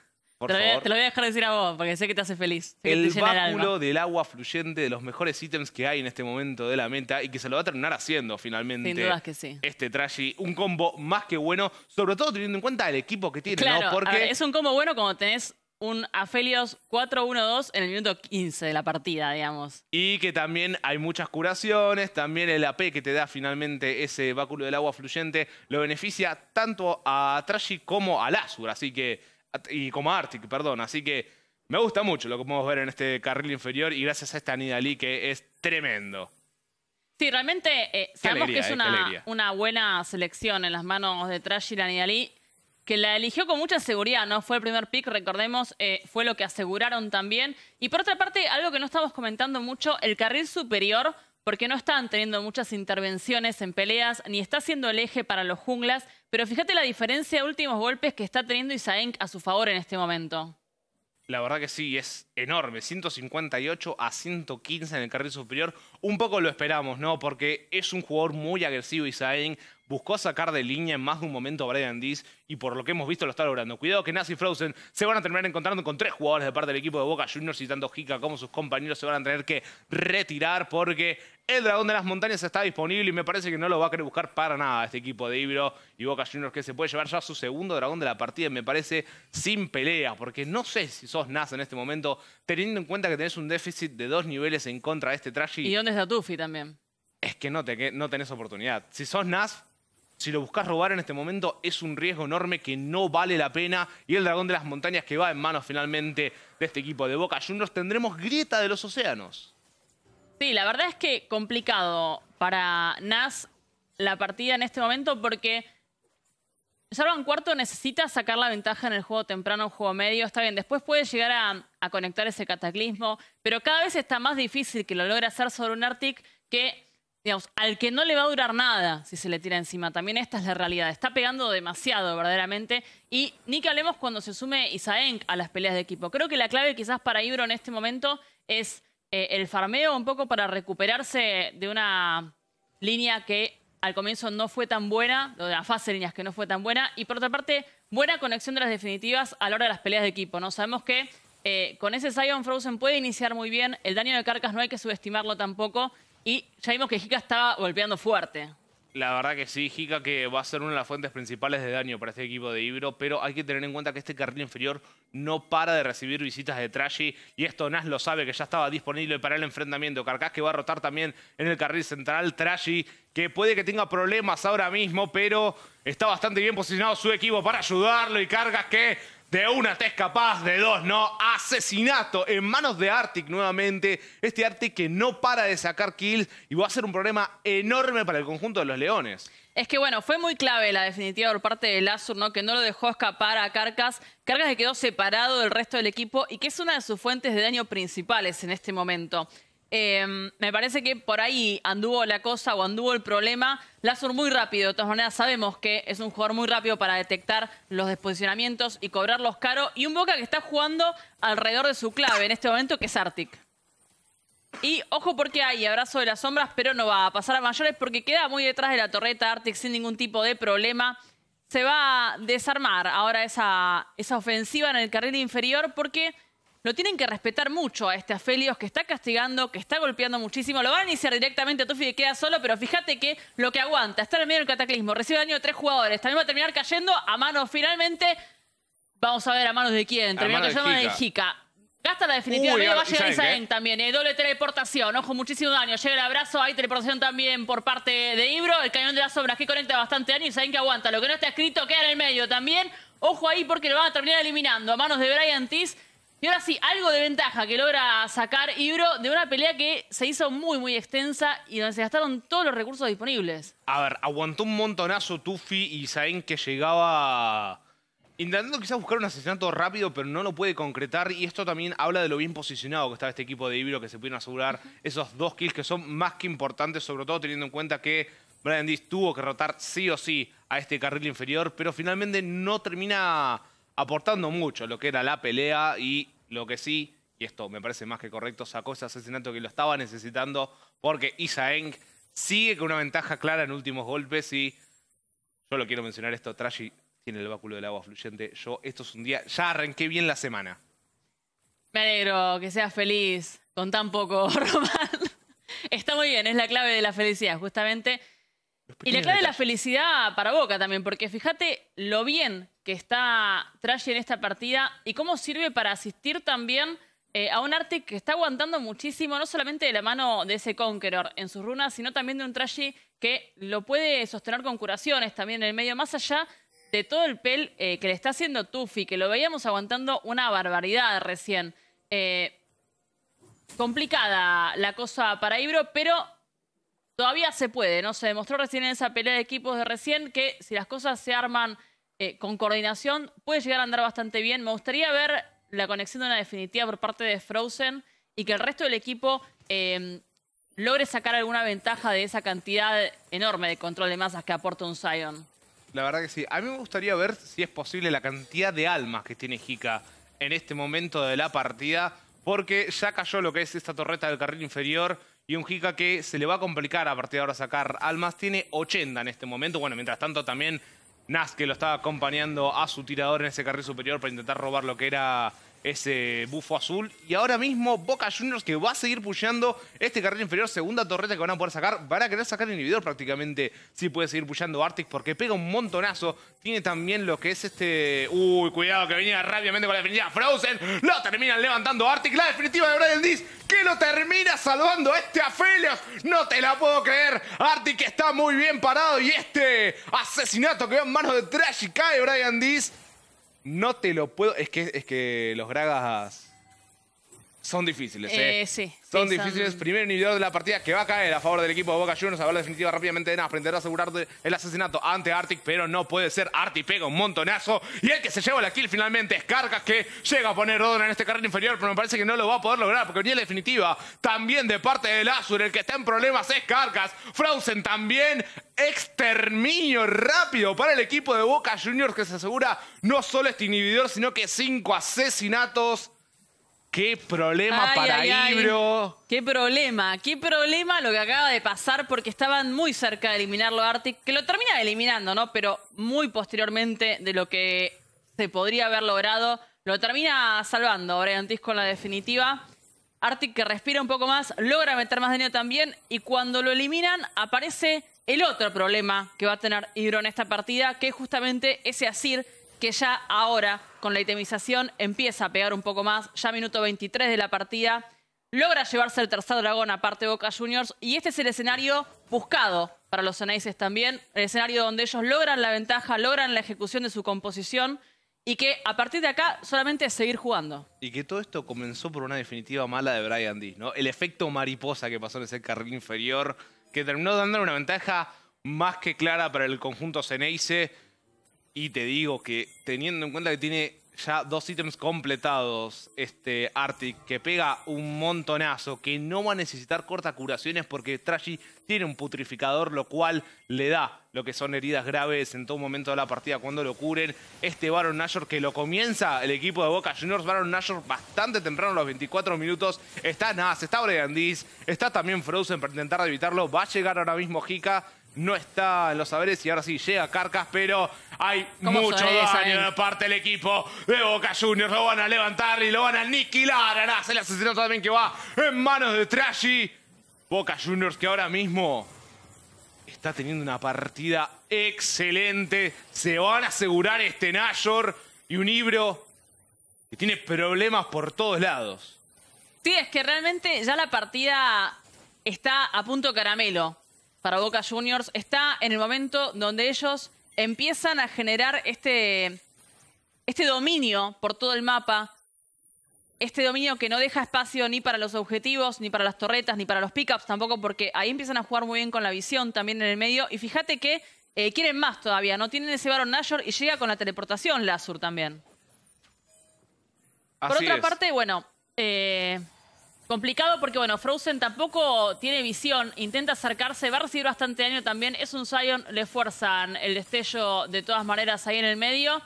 te, lo Voy, a dejar decir a vos, porque sé que te hace feliz. El báculo del agua fluyente de los mejores ítems que hay en este momento de la meta y que se lo va a terminar haciendo finalmente. Sin dudas que sí. Este trashy, un combo más que bueno, sobre todo teniendo en cuenta el equipo que tiene, claro, Porque... es un combo bueno como tenés un Afelios 4-1-2 en el minuto 15 de la partida, digamos. Y que también hay muchas curaciones, también el AP que te da finalmente ese báculo del agua fluyente lo beneficia tanto a Trashy como a Lazur, así que y como Arctic, perdón. Así que me gusta mucho lo que podemos ver en este carril inferior y gracias a esta Nidalee que es tremendo. Sí, realmente eh, sabemos que es eh, una, buena selección en las manos de Trash y la Nidalee, que la eligió con mucha seguridad, ¿no? Fue el primer pick, recordemos, eh, fue lo que aseguraron también. Y por otra parte, algo que no estamos comentando mucho, el carril superior, porque no están teniendo muchas intervenciones en peleas, ni está siendo el eje para los junglas. Pero fíjate la diferencia de últimos golpes que está teniendo Isaenk a su favor en este momento. La verdad que sí, es enorme. 158 a 115 en el carril superior. Un poco lo esperamos, ¿no? Porque es un jugador muy agresivo Isaenk, buscó sacar de línea en más de un momento a Brian Dees y por lo que hemos visto lo está logrando. Cuidado que Nazi y Frozen se van a terminar encontrando con tres jugadores de parte del equipo de Boca Juniors y tanto Jica como sus compañeros se van a tener que retirar porque el dragón de las montañas está disponible y me parece que no lo va a querer buscar para nada este equipo de Ibro y Boca Juniors que se puede llevar ya su segundo dragón de la partida, me parece, sin pelea, porque no sé si sos Naz en este momento, teniendo en cuenta que tenés un déficit de dos niveles en contra de este traje. ¿Y dónde está Tuffy también? Es que no, te, no tenés oportunidad. Si sos Nas, si lo buscas robar en este momento es un riesgo enorme que no vale la pena y el dragón de las montañas que va en manos finalmente de este equipo de Boca Juniors tendremos grieta de los océanos. Sí, la verdad es que complicado para Nas la partida en este momento porque Jarvan Cuarto necesita sacar la ventaja en el juego temprano, el juego medio, está bien, después puede llegar a, a conectar ese cataclismo, pero cada vez está más difícil que lo logre hacer sobre un Arctic que digamos, al que no le va a durar nada si se le tira encima. También esta es la realidad. Está pegando demasiado, verdaderamente. Y ni que hablemos cuando se sume Isaenk a las peleas de equipo. Creo que la clave quizás para Ibro en este momento es eh, el farmeo un poco para recuperarse de una línea que al comienzo no fue tan buena, de la fase de líneas que no fue tan buena. Y por otra parte, buena conexión de las definitivas a la hora de las peleas de equipo. ¿no? Sabemos que eh, con ese Zion Frozen puede iniciar muy bien. El daño de Carcas no hay que subestimarlo tampoco. Y ya vimos que Hika estaba golpeando fuerte. La verdad que sí, Hika, que va a ser una de las fuentes principales de daño para este equipo de Ibro, pero hay que tener en cuenta que este carril inferior no para de recibir visitas de Trashy y esto Nas lo sabe que ya estaba disponible para el enfrentamiento. Carcas que va a rotar también en el carril central, Trashy que puede que tenga problemas ahora mismo, pero está bastante bien posicionado su equipo para ayudarlo y Cargas que de una te capaz, de dos no. Asesinato en manos de Arctic nuevamente. Este Arctic que no para de sacar kills y va a ser un problema enorme para el conjunto de los Leones. Es que bueno, fue muy clave la definitiva por parte de Lazur, ¿no? Que no lo dejó escapar a Carcas. Carcas que quedó separado del resto del equipo y que es una de sus fuentes de daño principales en este momento. Em, me parece que por ahí anduvo la cosa o anduvo el problema. Lazur muy rápido, de todas maneras sabemos que es un jugador muy rápido para detectar los desposicionamientos y cobrarlos caro. Y un Boca que está jugando alrededor de su clave en este momento, que es Arctic. Y ojo porque hay abrazo de las sombras, pero no va a pasar a mayores porque queda muy detrás de la torreta Arctic sin ningún tipo de problema. Se va a desarmar ahora esa ofensiva en el carril inferior porque... Lo tienen que respetar mucho a este Afelios que está castigando, que está golpeando muchísimo. Lo van a iniciar directamente a Tufi que queda solo, pero fíjate que lo que aguanta, está en el medio del cataclismo, recibe daño de tres jugadores, también va a terminar cayendo a manos finalmente. Vamos a ver a manos de quién. Termina cayendo a de Jica. Gasta la definitiva, va a llegar Isaén también. Eh, doble teleportación, ojo, muchísimo daño. Llega el abrazo, hay teleportación también por parte de Ibro. El cañón de las sombras que conecta bastante daño. saben que aguanta. Lo que no está escrito queda en el medio también. Ojo ahí porque lo van a terminar eliminando a manos de Brian Tis. Y ahora sí, algo de ventaja que logra sacar Ibro de una pelea que se hizo muy, muy extensa y donde se gastaron todos los recursos disponibles. A ver, aguantó un montonazo Tufi y Zain que llegaba intentando quizás buscar un asesinato rápido, pero no lo puede concretar. Y esto también habla de lo bien posicionado que estaba este equipo de Ibro, que se pudieron asegurar esos dos kills que son más que importantes, sobre todo teniendo en cuenta que Brian tuvo que rotar sí o sí a este carril inferior, pero finalmente no termina aportando mucho lo que era la pelea y lo que sí, y esto me parece más que correcto, sacó ese asesinato que lo estaba necesitando porque Isaeng sigue con una ventaja clara en últimos golpes y yo lo quiero mencionar esto, Trashi tiene el báculo del agua fluyente. Yo, esto es un día, ya arranqué bien la semana. Me alegro que seas feliz con tan poco, Román. Está muy bien, es la clave de la felicidad, justamente. Y la clave de la felicidad para Boca también, porque fíjate lo bien que está Trashy en esta partida y cómo sirve para asistir también eh, a un arte que está aguantando muchísimo, no solamente de la mano de ese Conqueror en sus runas, sino también de un Trashy que lo puede sostener con curaciones también en el medio, más allá de todo el pel eh, que le está haciendo Tuffy, que lo veíamos aguantando una barbaridad recién. Eh, complicada la cosa para Ibro, pero todavía se puede, ¿no? Se demostró recién en esa pelea de equipos de recién que si las cosas se arman eh, con coordinación puede llegar a andar bastante bien. Me gustaría ver la conexión de una definitiva por parte de Frozen y que el resto del equipo em, logre sacar alguna ventaja de esa cantidad enorme de control de masas que aporta un Zion. La verdad que sí. A mí me gustaría ver si es posible la cantidad de almas que tiene Hika en este momento de la partida, porque ya cayó lo que es esta torreta del carril inferior y un Hika que se le va a complicar a partir de ahora sacar almas. Tiene 80 en este momento. Bueno, mientras tanto también Nas que lo estaba acompañando a su tirador en ese carril superior para intentar robar lo que era ese bufo azul. Y ahora mismo Boca Juniors que va a seguir pusheando este carril inferior, segunda torreta que van a poder sacar. Van a querer sacar el inhibidor prácticamente si puede seguir pusheando Arctic porque pega un montonazo. Tiene también lo que es este... Uy, cuidado que venía rápidamente con la definitiva Frozen. Lo terminan levantando Arctic. La definitiva de Brian Diz que lo termina salvando este Aphelios. No te la puedo creer. Arctic está muy bien parado y este asesinato que va en manos de Trash y cae Brian Diz. No te lo puedo. Es que, es que los Gragas son difíciles, ¿eh? eh. sí. Son difíciles. Primero Primer inhibidor de la partida que va a caer a favor del equipo de Boca Juniors. A la definitiva rápidamente de aprenderá a asegurar el asesinato ante Arctic, pero no puede ser. Arctic pega un montonazo. Y el que se lleva la kill finalmente es Carcas, que llega a poner orden en este carril inferior, pero me parece que no lo va a poder lograr porque ni la definitiva también de parte del Azur. El que está en problemas es Carcas. Frozen también. Exterminio rápido para el equipo de Boca Juniors que se asegura no solo este inhibidor, sino que cinco asesinatos. Qué problema para Ibro. Qué problema, qué problema lo que acaba de pasar porque estaban muy cerca de eliminarlo Arctic, que lo termina eliminando, ¿no? Pero muy posteriormente de lo que se podría haber logrado, lo termina salvando Briantis con la definitiva. Arctic que respira un poco más, logra meter más daño también y cuando lo eliminan aparece el otro problema que va a tener Ibro en esta partida, que es justamente ese Asir que ya ahora con la itemización, empieza a pegar un poco más, ya minuto 23 de la partida, logra llevarse el tercer dragón aparte de Boca Juniors y este es el escenario buscado para los Ceneices también, el escenario donde ellos logran la ventaja, logran la ejecución de su composición y que a partir de acá solamente es seguir jugando. Y que todo esto comenzó por una definitiva mala de Brian D. ¿no? El efecto mariposa que pasó en ese carril inferior, que terminó dando una ventaja más que clara para el conjunto Ceneice y te digo que teniendo en cuenta que tiene ya dos ítems completados, este Arctic, que pega un montonazo, que no va a necesitar corta curaciones porque Trashy tiene un putrificador, lo cual le da lo que son heridas graves en todo momento de la partida cuando lo curen. Este Baron Nashor que lo comienza el equipo de Boca Juniors, Baron Nashor bastante temprano, a los 24 minutos. Está Nas, está Bregandiz, está también Frozen para intentar evitarlo. Va a llegar ahora mismo Hika no está en los saberes y ahora sí llega Carcas, pero hay mucho daño de parte del equipo de Boca Juniors. Lo van a levantar y lo van a aniquilar. Se el asesinato también que va en manos de Trashy. Boca Juniors que ahora mismo está teniendo una partida excelente. Se van a asegurar este Nayor y un Ibro que tiene problemas por todos lados. Sí, es que realmente ya la partida está a punto caramelo para Boca Juniors está en el momento donde ellos empiezan a generar este, este dominio por todo el mapa, este dominio que no deja espacio ni para los objetivos, ni para las torretas, ni para los pickups tampoco, porque ahí empiezan a jugar muy bien con la visión también en el medio. Y fíjate que eh, quieren más todavía, ¿no? Tienen ese Baron Nashor y llega con la teleportación Lazur también. por otra parte, bueno, eh, Complicado porque, bueno, Frozen tampoco tiene visión, intenta acercarse, va a recibir bastante daño también. Es un Zion, le fuerzan el destello de todas maneras ahí en el medio.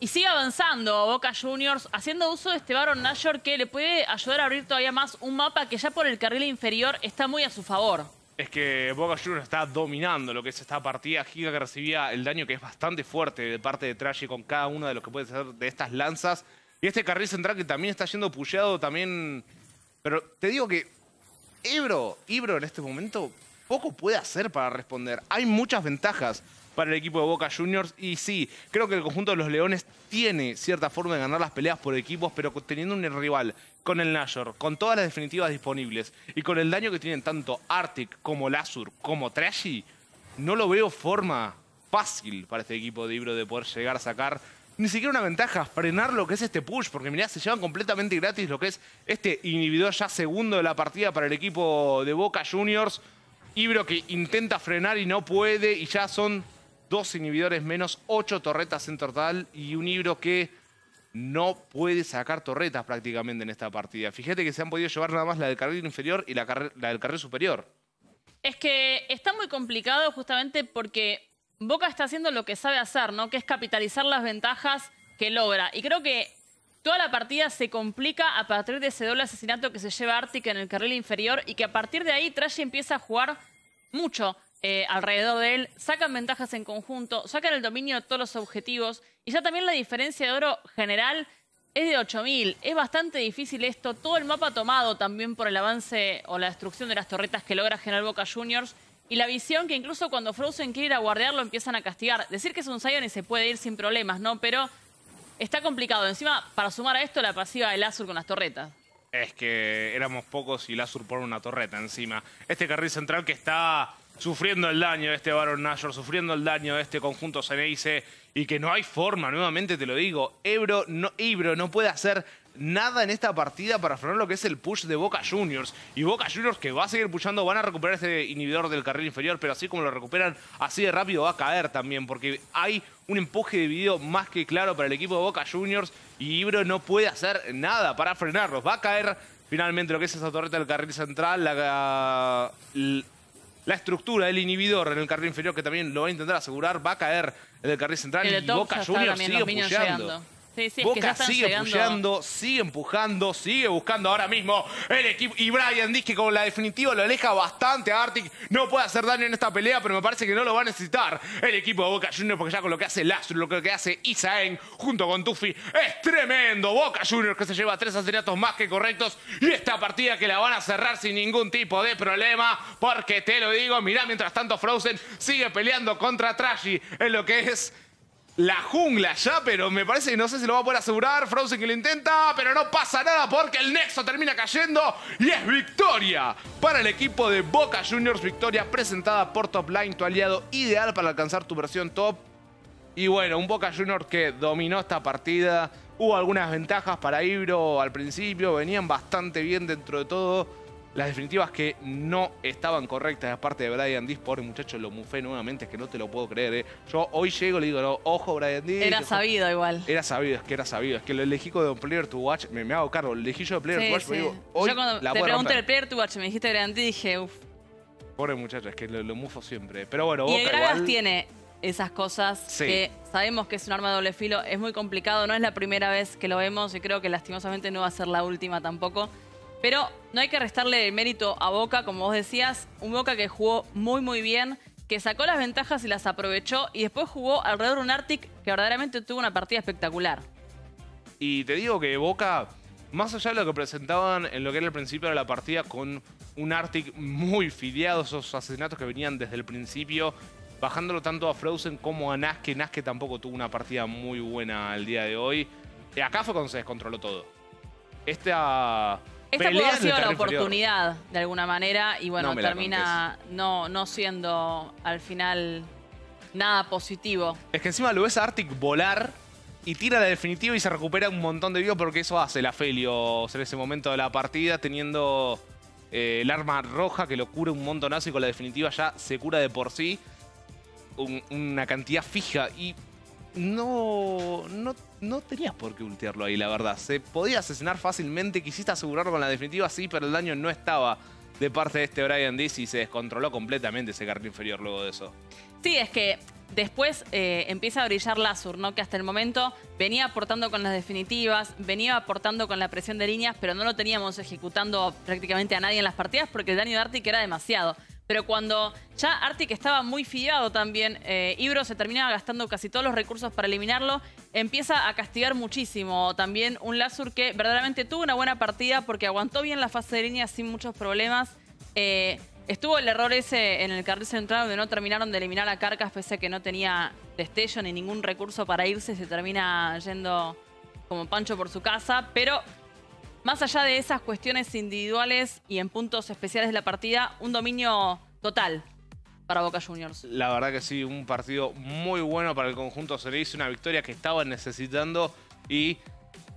Y sigue avanzando Boca Juniors, haciendo uso de este Baron Nashor que le puede ayudar a abrir todavía más un mapa que ya por el carril inferior está muy a su favor. Es que Boca Juniors está dominando lo que es esta partida. Giga que recibía el daño que es bastante fuerte de parte de Trashy con cada uno de los que puede ser de estas lanzas. Y este carril central que también está yendo pullado también pero te digo que Ibro, Ibro en este momento poco puede hacer para responder. Hay muchas ventajas para el equipo de Boca Juniors y sí, creo que el conjunto de los Leones tiene cierta forma de ganar las peleas por equipos, pero teniendo un rival con el Nashor, con todas las definitivas disponibles y con el daño que tienen tanto Arctic como Lazur como Trashy, no lo veo forma fácil para este equipo de Ibro de poder llegar a sacar ni siquiera una ventaja, frenar lo que es este push, porque mirá, se llevan completamente gratis lo que es este inhibidor ya segundo de la partida para el equipo de Boca Juniors. Ibro que intenta frenar y no puede, y ya son dos inhibidores menos, ocho torretas en total, y un Ibro que no puede sacar torretas prácticamente en esta partida. Fíjate que se han podido llevar nada más la del carril inferior y la, la del carril superior. Es que está muy complicado justamente porque Boca está haciendo lo que sabe hacer, ¿no? Que es capitalizar las ventajas que logra. Y creo que toda la partida se complica a partir de ese doble asesinato que se lleva Arctic en el carril inferior y que a partir de ahí Trash empieza a jugar mucho eh, alrededor de él. Sacan ventajas en conjunto, sacan el dominio de todos los objetivos y ya también la diferencia de oro general es de 8000. Es bastante difícil esto. Todo el mapa tomado también por el avance o la destrucción de las torretas que logra General Boca Juniors. Y la visión que incluso cuando Frozen quiere ir a guardearlo empiezan a castigar. Decir que es un Zion y se puede ir sin problemas, ¿no? Pero está complicado. Encima, para sumar a esto, la pasiva del Azur con las torretas. Es que éramos pocos y Lazur pone una torreta encima. Este carril central que está sufriendo el daño de este Baron Nashor, sufriendo el daño de este conjunto Ceneice y que no hay forma, nuevamente te lo digo, Ebro no, Ibro no puede hacer nada en esta partida para frenar lo que es el push de Boca Juniors. Y Boca Juniors que va a seguir pushando, van a recuperar ese inhibidor del carril inferior, pero así como lo recuperan, así de rápido va a caer también, porque hay un empuje de video más que claro para el equipo de Boca Juniors y Ibro no puede hacer nada para frenarlos. Va a caer finalmente lo que es esa torreta del carril central, la, estructura del inhibidor en el carril inferior, que también lo va a intentar asegurar, va a caer en el carril central y Boca Juniors sigue Boca sigue sigue empujando, sigue buscando ahora mismo el equipo. Y Brian dice que con la definitiva lo aleja bastante a Arctic. No puede hacer daño en esta pelea, pero me parece que no lo va a necesitar el equipo de Boca Juniors, porque ya con lo que hace Lastro, lo que hace Isaén junto con Tuffy, es tremendo. Boca Juniors que se lleva tres asesinatos más que correctos. Y esta partida que la van a cerrar sin ningún tipo de problema, porque te lo digo, mirá, mientras tanto Frozen sigue peleando contra Trashi en lo que es la jungla ya, pero me parece que no sé si lo va a poder asegurar. Frozen que lo intenta, pero no pasa nada porque el Nexo termina cayendo y es victoria para el equipo de Boca Juniors. Victoria presentada por Top Line, tu aliado ideal para alcanzar tu versión top. Y bueno, un Boca Juniors que dominó esta partida. Hubo algunas ventajas para Ibro al principio, venían bastante bien dentro de todo las definitivas que no estaban correctas, aparte de Brian Deese, pobre muchacho, lo mufé nuevamente, es que no te lo puedo creer. ¿eh? Yo hoy llego y le digo, ojo, Brian Deese. Era sabido igual. Era sabido, es que era sabido. Es que lo elegí de Player to Watch, me, hago cargo, lo elegí yo de Player to Watch, hoy Yo cuando te pregunté el Player to Watch, me dijiste Brian Deese, dije, uff. Pobre muchacho, es que lo, mufo siempre. Pero bueno, Boca y tiene esas cosas que sabemos que es un arma de doble filo, es muy complicado, no es la primera vez que lo vemos y creo que lastimosamente no va a ser la última tampoco. Pero no hay que restarle mérito a Boca, como vos decías, un Boca que jugó muy muy bien, que sacó las ventajas y las aprovechó y después jugó alrededor de un Arctic que verdaderamente tuvo una partida espectacular. Y te digo que Boca, más allá de lo que presentaban en lo que era el principio de la partida con un Arctic muy filiado, esos asesinatos que venían desde el principio, bajándolo tanto a Frozen como a Naske, Naske tampoco tuvo una partida muy buena el día de hoy. Eh, acá fue cuando se descontroló todo. Esta esta pudo ser sido la oportunidad, de alguna manera, y bueno, termina no, no siendo al final nada positivo. Es que encima lo ves a Arctic volar y tira la definitiva y se recupera un montón de vida porque eso hace la Felios en ese momento de la partida, teniendo eh, el arma roja que lo cura un montonazo y con la definitiva ya se cura de por sí una cantidad fija. Y no, no, no tenías por qué ultiarlo ahí, la verdad. Se podía asesinar fácilmente, quisiste asegurarlo con la definitiva, sí, pero el daño no estaba de parte de este Brian Diz y se descontroló completamente ese carril inferior luego de eso. Sí, es que después eh, empieza a brillar Lazur, ¿no? Que hasta el momento venía aportando con las definitivas, venía aportando con la presión de líneas, pero no lo teníamos ejecutando prácticamente a nadie en las partidas porque el daño de Arti era demasiado. Pero cuando ya que estaba muy fiado también, eh, Ibro se terminaba gastando casi todos los recursos para eliminarlo, empieza a castigar muchísimo. También un Lazur que verdaderamente tuvo una buena partida porque aguantó bien la fase de línea sin muchos problemas. Eh, estuvo el error ese en el carril central donde no terminaron de eliminar a Carcas pese a que no tenía destello ni ningún recurso para irse, se termina yendo como Pancho por su casa, pero más allá de esas cuestiones individuales y en puntos especiales de la partida, un dominio total para Boca Juniors. La verdad que sí, un partido muy bueno para el conjunto Se hizo una victoria que estaba necesitando y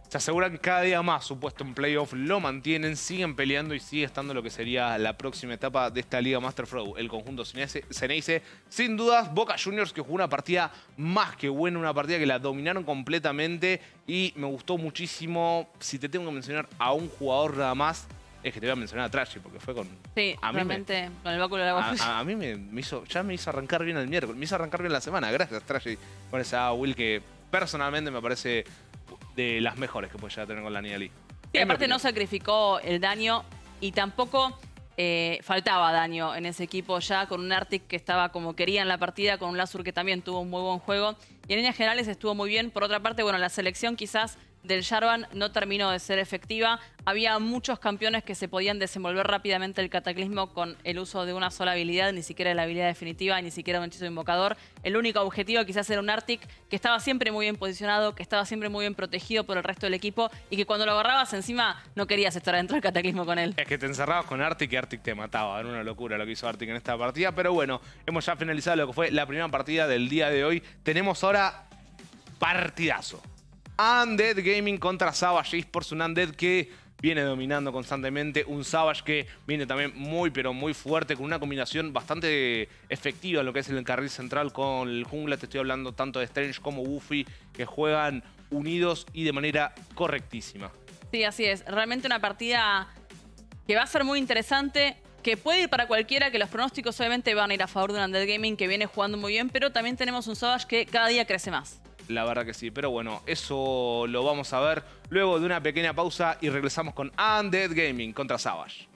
se aseguran cada día más su puesto en playoff, lo mantienen, siguen peleando y sigue estando lo que sería la próxima etapa de esta Liga Master Frog, El conjunto Ceneice, sin dudas, Boca Juniors que jugó una partida más que buena, una partida que la dominaron completamente y me gustó muchísimo. Si te tengo que mencionar a un jugador nada más, es que te voy a mencionar a Trashy porque fue con. Sí, a con el báculo de la a, a, mí me, hizo. Ya me hizo arrancar bien el miércoles, me hizo arrancar bien la semana. Gracias, Trashy, con esa Will que personalmente me parece de las mejores que puede llegar a tener con la Nidalee. Y aparte no sacrificó el daño y tampoco eh, faltaba daño en ese equipo ya con un Arctic que estaba como quería en la partida, con un Lazur que también tuvo un muy buen juego. Y en líneas generales estuvo muy bien. Por otra parte, bueno, la selección quizás del Jarvan no terminó de ser efectiva. Había muchos campeones que se podían desenvolver rápidamente el cataclismo con el uso de una sola habilidad, ni siquiera la habilidad definitiva, ni siquiera un hechizo invocador. El único objetivo quizás era un Arctic que estaba siempre muy bien posicionado, que estaba siempre muy bien protegido por el resto del equipo y que cuando lo agarrabas encima no querías estar adentro del cataclismo con él. Es que te encerrabas con Arctic y Arctic te mataba. Era una locura lo que hizo Arctic en esta partida. Pero bueno, hemos ya finalizado lo que fue la primera partida del día de hoy. Tenemos ahora partidazo. Undead Gaming contra Savage Esports, un Undead que viene dominando constantemente, un Savage que viene también muy pero muy fuerte, con una combinación bastante efectiva en lo que es el carril central con el jungla, te estoy hablando tanto de Strange como Buffy, que juegan unidos y de manera correctísima. Sí, así es, realmente una partida que va a ser muy interesante, que puede ir para cualquiera, que los pronósticos obviamente van a ir a favor de un Undead Gaming que viene jugando muy bien, pero también tenemos un Savage que cada día crece más. La verdad que sí. Pero bueno, eso lo vamos a ver luego de una pequeña pausa y regresamos con Undead Gaming contra Savage.